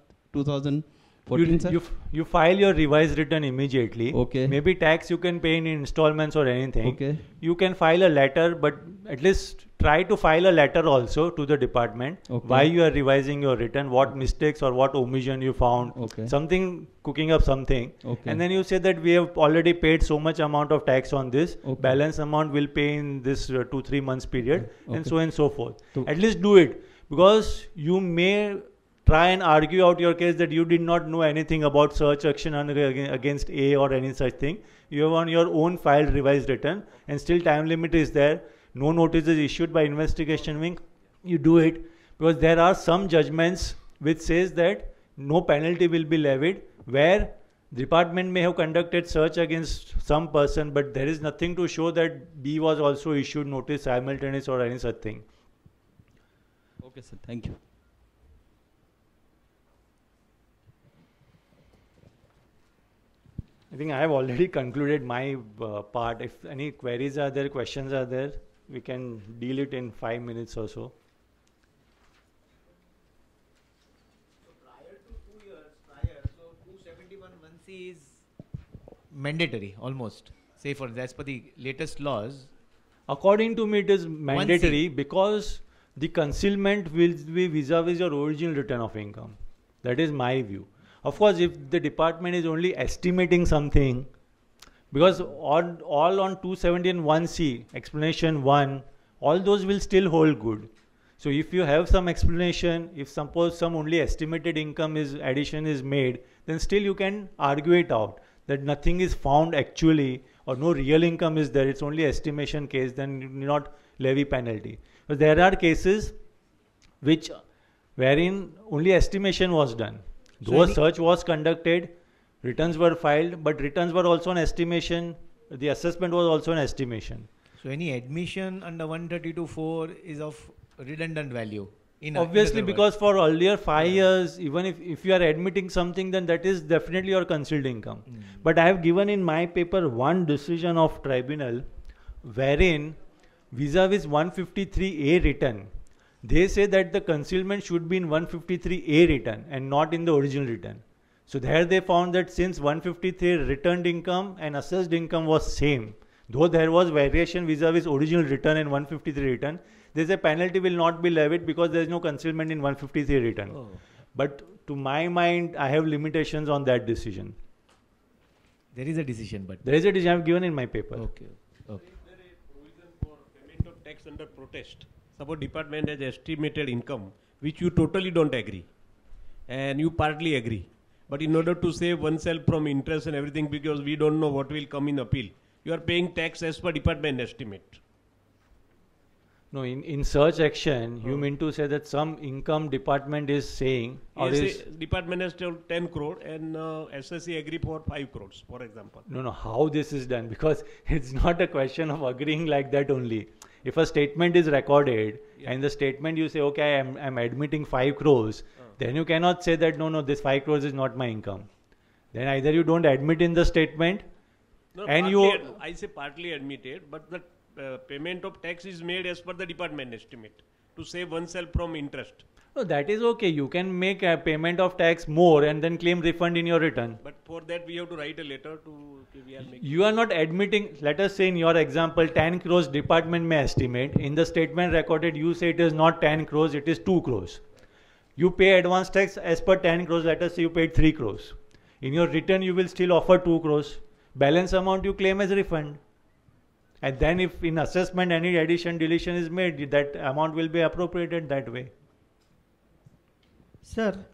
you, you, you, file your revised return immediately. Okay. Maybe tax you can pay in installments or anything. Okay. You can file a letter, but at least try to file a letter also to the department okay. why you are revising your return, what mistakes or what omission you found. Okay. Something cooking up something. Okay. And then you say that we have already paid so much amount of tax on this. Okay. Balance amount will pay in this uh, two three months period, okay. and so and so forth. To at least do it because you may try and argue out your case that you did not know anything about search action against A or any such thing. You have on your own filed revised return and still time limit is there. No notice is issued by investigation wing. You do it because there are some judgments which says that no penalty will be levied where department may have conducted search against some person but there is nothing to show that B was also issued notice simultaneous or any such thing. Okay sir, thank you. I think I have already concluded my uh, part. If any queries are there, questions are there, we can deal it in five minutes or so. is mandatory almost say for that's for the latest laws according to me it is mandatory because the concealment will be vis-a-vis your original return of income that is my view of course, if the department is only estimating something, because all on 270 and 1C, explanation 1, all those will still hold good. So if you have some explanation, if suppose some only estimated income is addition is made, then still you can argue it out that nothing is found actually or no real income is there. It's only estimation case. Then you not levy penalty. But there are cases which wherein only estimation was done. Though a search was conducted, returns were filed, but returns were also an estimation. The assessment was also an estimation. So any admission under 132.4 is of redundant value. Obviously, because for earlier five yeah. years, even if, if you are admitting something, then that is definitely your concealed income. Mm. But I have given in my paper one decision of tribunal wherein vis-a-vis 153A written, they say that the concealment should be in 153A return and not in the original return. So there they found that since 153 returned income and assessed income was same, though there was variation vis-a-vis original return and 153 return, there's a penalty will not be levied because there is no concealment in 153 return. Oh. But to my mind, I have limitations on that decision. There is a decision, but there is a decision I've given in my paper. Okay. Okay. Is there a provision for payment of tax under protest? suppose department has estimated income which you totally don't agree and you partly agree but in order to save oneself from interest and everything because we don't know what will come in appeal you are paying tax as per department estimate no, in, in search action, oh. you hmm. mean to say that some income department is saying or yes, is department has told 10 crore and uh, SSC agree for 5 crores, for example. No, no, how this is done because it's not a question of agreeing like that only. If a statement is recorded yeah. and the statement you say, okay, I'm, I'm admitting 5 crores, hmm. then you cannot say that no, no, this 5 crores is not my income. Then either you don't admit in the statement no, and you. I say partly admitted, but the uh, payment of tax is made as per the department estimate to save oneself from interest. No, that is okay. You can make a payment of tax more and then claim refund in your return. But for that, we have to write a letter to You are not admitting, let us say in your example, 10 crores department may estimate. In the statement recorded, you say it is not 10 crores, it is 2 crores. You pay advance tax as per 10 crores, let us say you paid 3 crores. In your return, you will still offer 2 crores. Balance amount you claim as refund. And then if in assessment any addition deletion is made, that amount will be appropriated that way. Sir,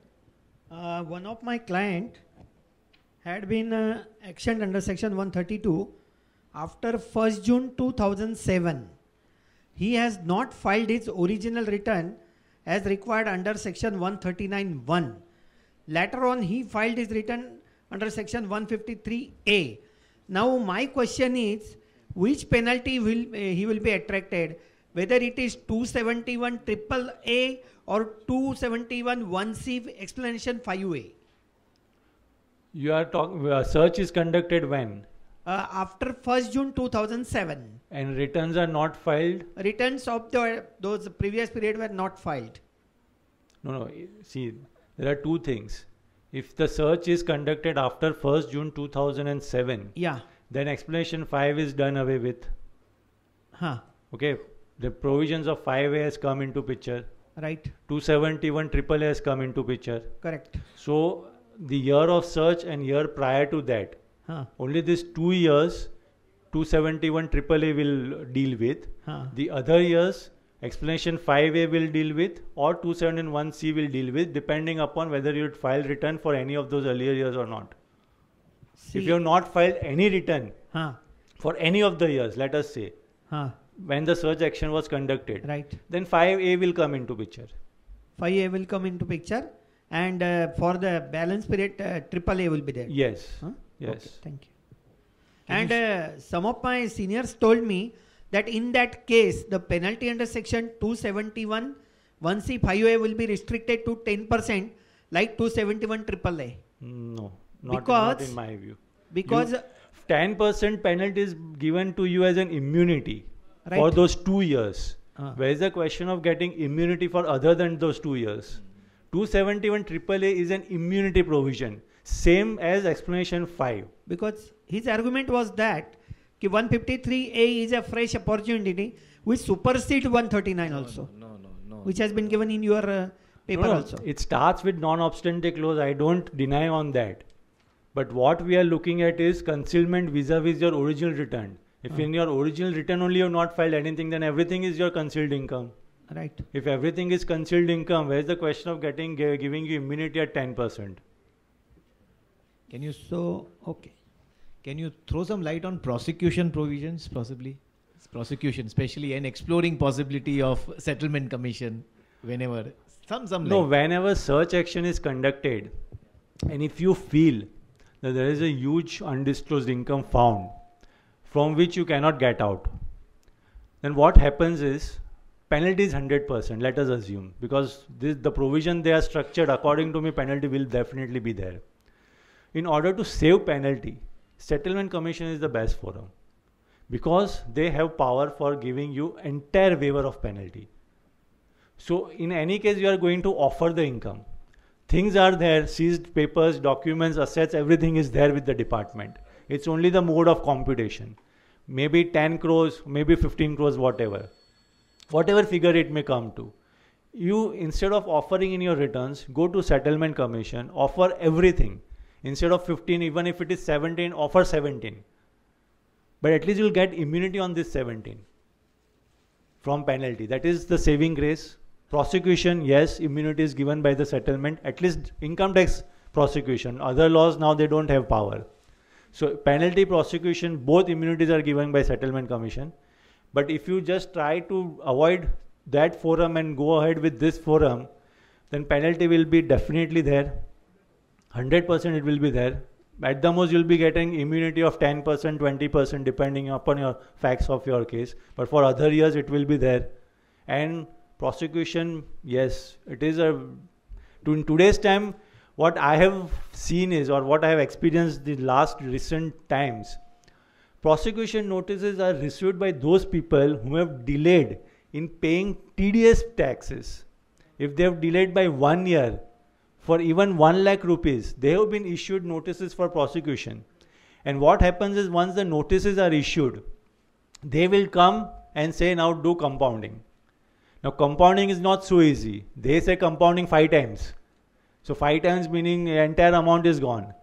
uh, one of my client had been uh, actioned under section 132 after 1st June 2007. He has not filed his original return as required under section 139.1. Later on, he filed his return under section 153A. Now, my question is which penalty will uh, he will be attracted whether it is 271 triple a or 271 one c explanation 5a you are talking uh, search is conducted when uh, after 1st june 2007 and returns are not filed returns of the those previous period were not filed no no eh, see there are two things if the search is conducted after 1st june 2007 yeah then explanation 5 is done away with huh okay the provisions of 5a has come into picture right 271 triple has come into picture correct so the year of search and year prior to that huh. only these two years 271 triple a will deal with huh. the other years explanation 5a will deal with or 271c will deal with depending upon whether you file return for any of those earlier years or not See. If you have not filed any return huh. for any of the years, let us say, huh. when the search action was conducted, right? Then 5A will come into picture. 5A will come into picture, and uh, for the balance period, uh, AAA will be there. Yes. Huh? Yes. Okay, thank you. Can and you uh, some of my seniors told me that in that case, the penalty under section 271, 1C 5A will be restricted to 10%, like 271 AAA. No. Not, because, not in my view. Because 10% penalty is given to you as an immunity right. for those two years. Uh. Where is the question of getting immunity for other than those two years? 271 AAA is an immunity provision. Same as explanation 5. Because his argument was that कि 153A is a fresh opportunity which supersede 139 also. No, no, no, no. Which has been given in your uh, paper no, no. also. It starts with non-obstante clause. I don't deny on that. But what we are looking at is concealment vis-a-vis your original return. If uh-huh. in your original return only you have not filed anything, then everything is your concealed income. Right. If everything is concealed income, where's the question of getting giving you immunity at 10%? Can you so okay? Can you throw some light on prosecution provisions, possibly? prosecution, especially, and exploring possibility of settlement commission whenever some some. No, light. whenever search action is conducted, and if you feel that there is a huge undisclosed income found from which you cannot get out. Then what happens is penalty is 100%, let us assume, because this, the provision they are structured according to me, penalty will definitely be there. In order to save penalty, settlement commission is the best forum because they have power for giving you entire waiver of penalty. So in any case, you are going to offer the income things are there, seized papers, documents, assets, everything is there with the department. It's only the mode of computation. Maybe 10 crores, maybe 15 crores, whatever. Whatever figure it may come to. You, instead of offering in your returns, go to settlement commission, offer everything. Instead of 15, even if it is 17, offer 17. But at least you'll get immunity on this 17 from penalty. That is the saving grace prosecution yes immunity is given by the settlement at least income tax prosecution other laws now they don't have power so penalty prosecution both immunities are given by settlement commission but if you just try to avoid that forum and go ahead with this forum then penalty will be definitely there 100% it will be there at the most you'll be getting immunity of 10% 20% depending upon your facts of your case but for other years it will be there and prosecution, yes, it is a. To, in today's time, what I have seen is, or what I have experienced the last recent times, prosecution notices are received by those people who have delayed in paying tedious taxes. If they have delayed by one year, for even 1 lakh rupees, they have been issued notices for prosecution. And what happens is once the notices are issued, they will come and say, now do compounding. Now compounding is not so easy. They say compounding five times. So five times meaning entire amount is gone.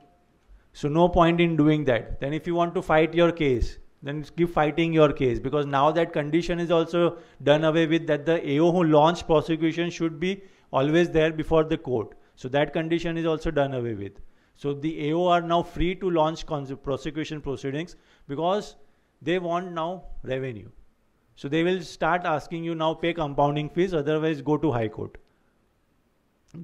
So no point in doing that. Then if you want to fight your case, then keep fighting your case because now that condition is also done away with that the AO who launched prosecution should be always there before the court. So that condition is also done away with. So the AO are now free to launch prosecution proceedings because they want now revenue. So they will start asking you now pay compounding fees, otherwise go to High Court.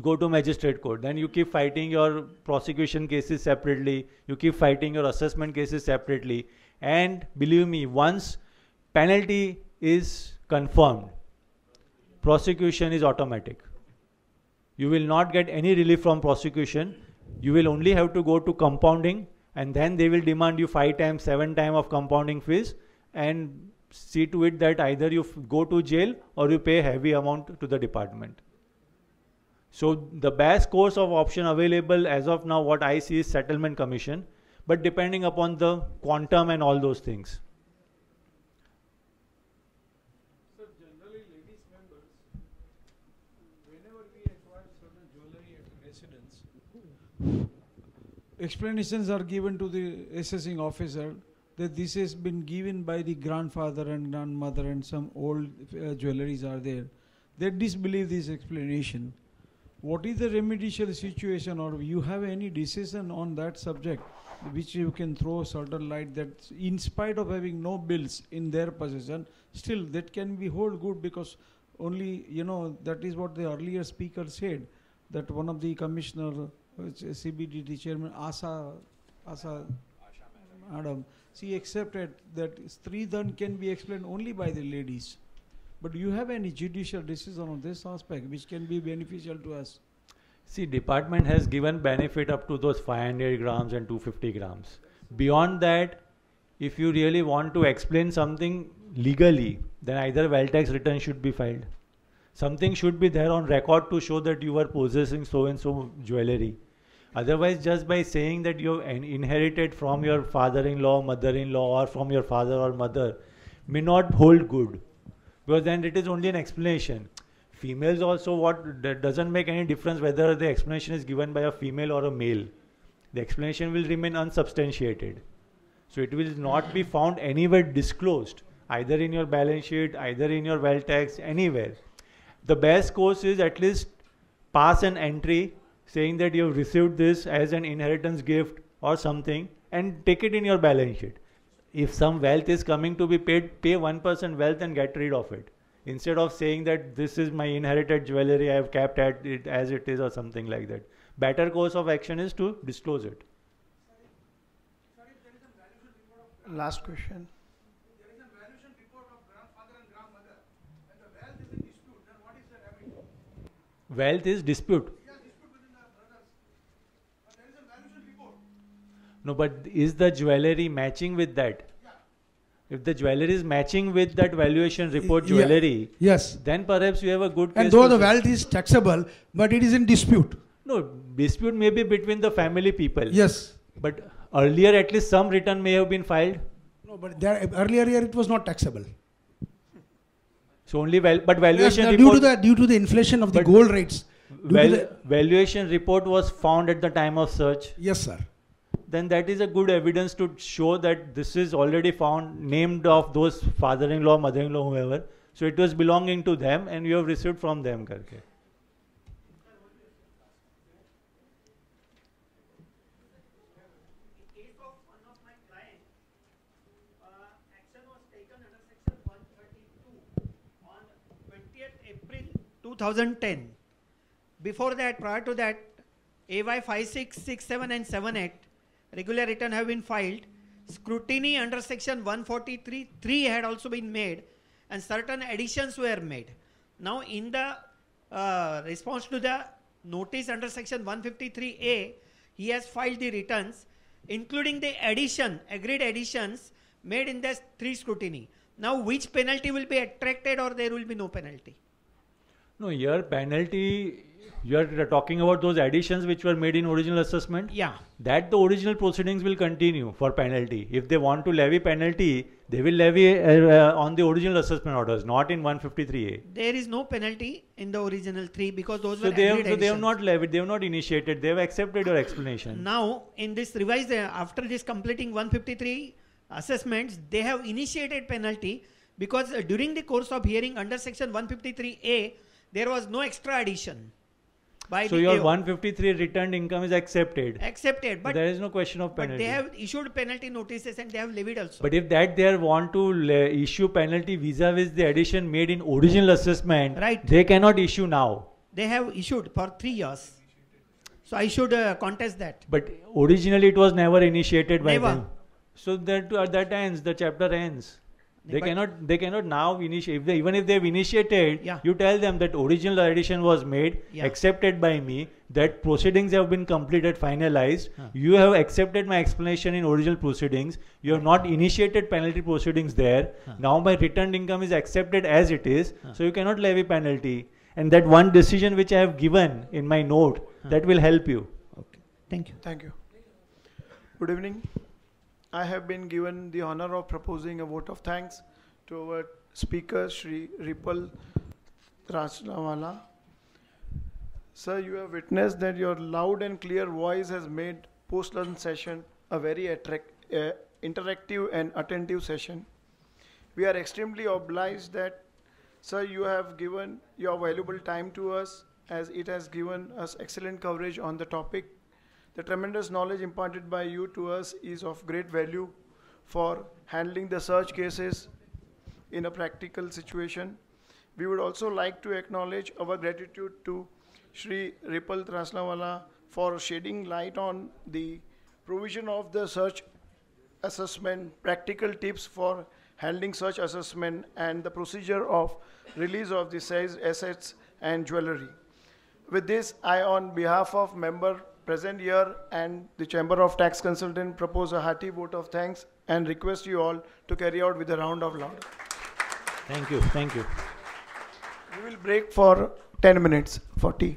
Go to magistrate court. Then you keep fighting your prosecution cases separately. You keep fighting your assessment cases separately. And believe me, once penalty is confirmed, prosecution is automatic. You will not get any relief from prosecution. You will only have to go to compounding and then they will demand you five times, seven times of compounding fees and see to it that either you go to jail or you pay heavy amount to the department. So the best course of option available as of now what I see is settlement commission but depending upon the quantum and all those things. Sir, generally ladies members, whenever we acquire certain jewelry at residence, explanations are given to the assessing officer that this has been given by the grandfather and grandmother and some old uh, jewelries are there. They disbelieve this explanation. What is the remedial situation or you have any decision on that subject which you can throw a certain light that in spite of having no bills in their possession, still that can be hold good because only, you know, that is what the earlier speaker said that one of the commissioner, uh, CBDT chairman, Asa, Asa, Madam, she accepted that stridhan can be explained only by the ladies. But do you have any judicial decision on this aspect which can be beneficial to us? See, department has given benefit up to those 500 grams and 250 grams. Beyond that, if you really want to explain something legally, then either well tax return should be filed. Something should be there on record to show that you were possessing so and so jewelry. Otherwise, just by saying that you inherited from your father-in-law, mother-in-law, or from your father or mother, may not hold good, because then it is only an explanation. Females also what that doesn't make any difference whether the explanation is given by a female or a male. The explanation will remain unsubstantiated, so it will not be found anywhere disclosed, either in your balance sheet, either in your wealth tax, anywhere. The best course is at least pass an entry saying that you have received this as an inheritance gift or something and take it in your balance sheet. If some wealth is coming to be paid, pay 1% wealth and get rid of it. Instead of saying that this is my inherited jewelry, I have kept at it as it is or something like that. Better course of action is to disclose it. Last question. Wealth is dispute No, but is the jewelry matching with that? If the jewelry is matching with that valuation report jewelry, yeah. yes, then perhaps you have a good. And though the wealth is taxable, but it is in dispute. No, dispute may be between the family people. Yes, but earlier at least some return may have been filed. No, but there, earlier year it was not taxable. So only val- but valuation yes, report, due to the due to the inflation of the gold rates. Val- the, valuation report was found at the time of search. Yes, sir. then that is a good evidence to show that this is already found named of those father-in-law, mother-in-law, whoever. So it was belonging to them and you have received from them karke. Two thousand ten. Before that, prior to that, AY five six six seven and seven eight regular return have been filed. Scrutiny under section 143 3 had also been made and certain additions were made. Now in the uh, response to the notice under section 153A, he has filed the returns including the addition, agreed additions made in the three scrutiny. Now which penalty will be attracted or there will be no penalty? No, your penalty you are talking about those additions which were made in original assessment? Yeah. That the original proceedings will continue for penalty. If they want to levy penalty, they will levy uh, uh, on the original assessment orders, not in 153A. There is no penalty in the original three because those so were they have, So they have not levied, they have not initiated, they have accepted your explanation. Now, in this revised, uh, after this completing 153 assessments, they have initiated penalty because uh, during the course of hearing under section 153A, there was no extra addition by so your 153 returned income is accepted accepted but there is no question of penalty but they have issued penalty notices and they have levied also but if that they want to issue penalty vis-a-vis the addition made in original assessment right they cannot issue now they have issued for 3 years so i should uh, contest that but originally it was never initiated by never. them so that that ends the chapter ends they but cannot. They cannot now initiate. If they, even if they've initiated, yeah. you tell them that original edition was made, yeah. accepted by me. That proceedings have been completed, finalized. Huh. You have accepted my explanation in original proceedings. You have not initiated penalty proceedings there. Huh. Now my returned income is accepted as it is. Huh. So you cannot levy penalty. And that one decision which I have given in my note that will help you. Okay. Thank you. Thank you. Good evening. I have been given the honor of proposing a vote of thanks to our Speaker Sri Ripal Rajlawala. Sir, you have witnessed that your loud and clear voice has made post-lunch session a very attract, uh, interactive and attentive session. We are extremely obliged that, sir, you have given your valuable time to us as it has given us excellent coverage on the topic the tremendous knowledge imparted by you to us is of great value for handling the search cases in a practical situation. We would also like to acknowledge our gratitude to Sri Ripal Traslawala for shedding light on the provision of the search assessment, practical tips for handling search assessment and the procedure of release of the seized assets and jewelry. With this, I on behalf of member present here and the Chamber of Tax Consultant propose a hearty vote of thanks and request you all to carry out with a round of applause. Thank you. Thank you. We will break for 10 minutes for tea.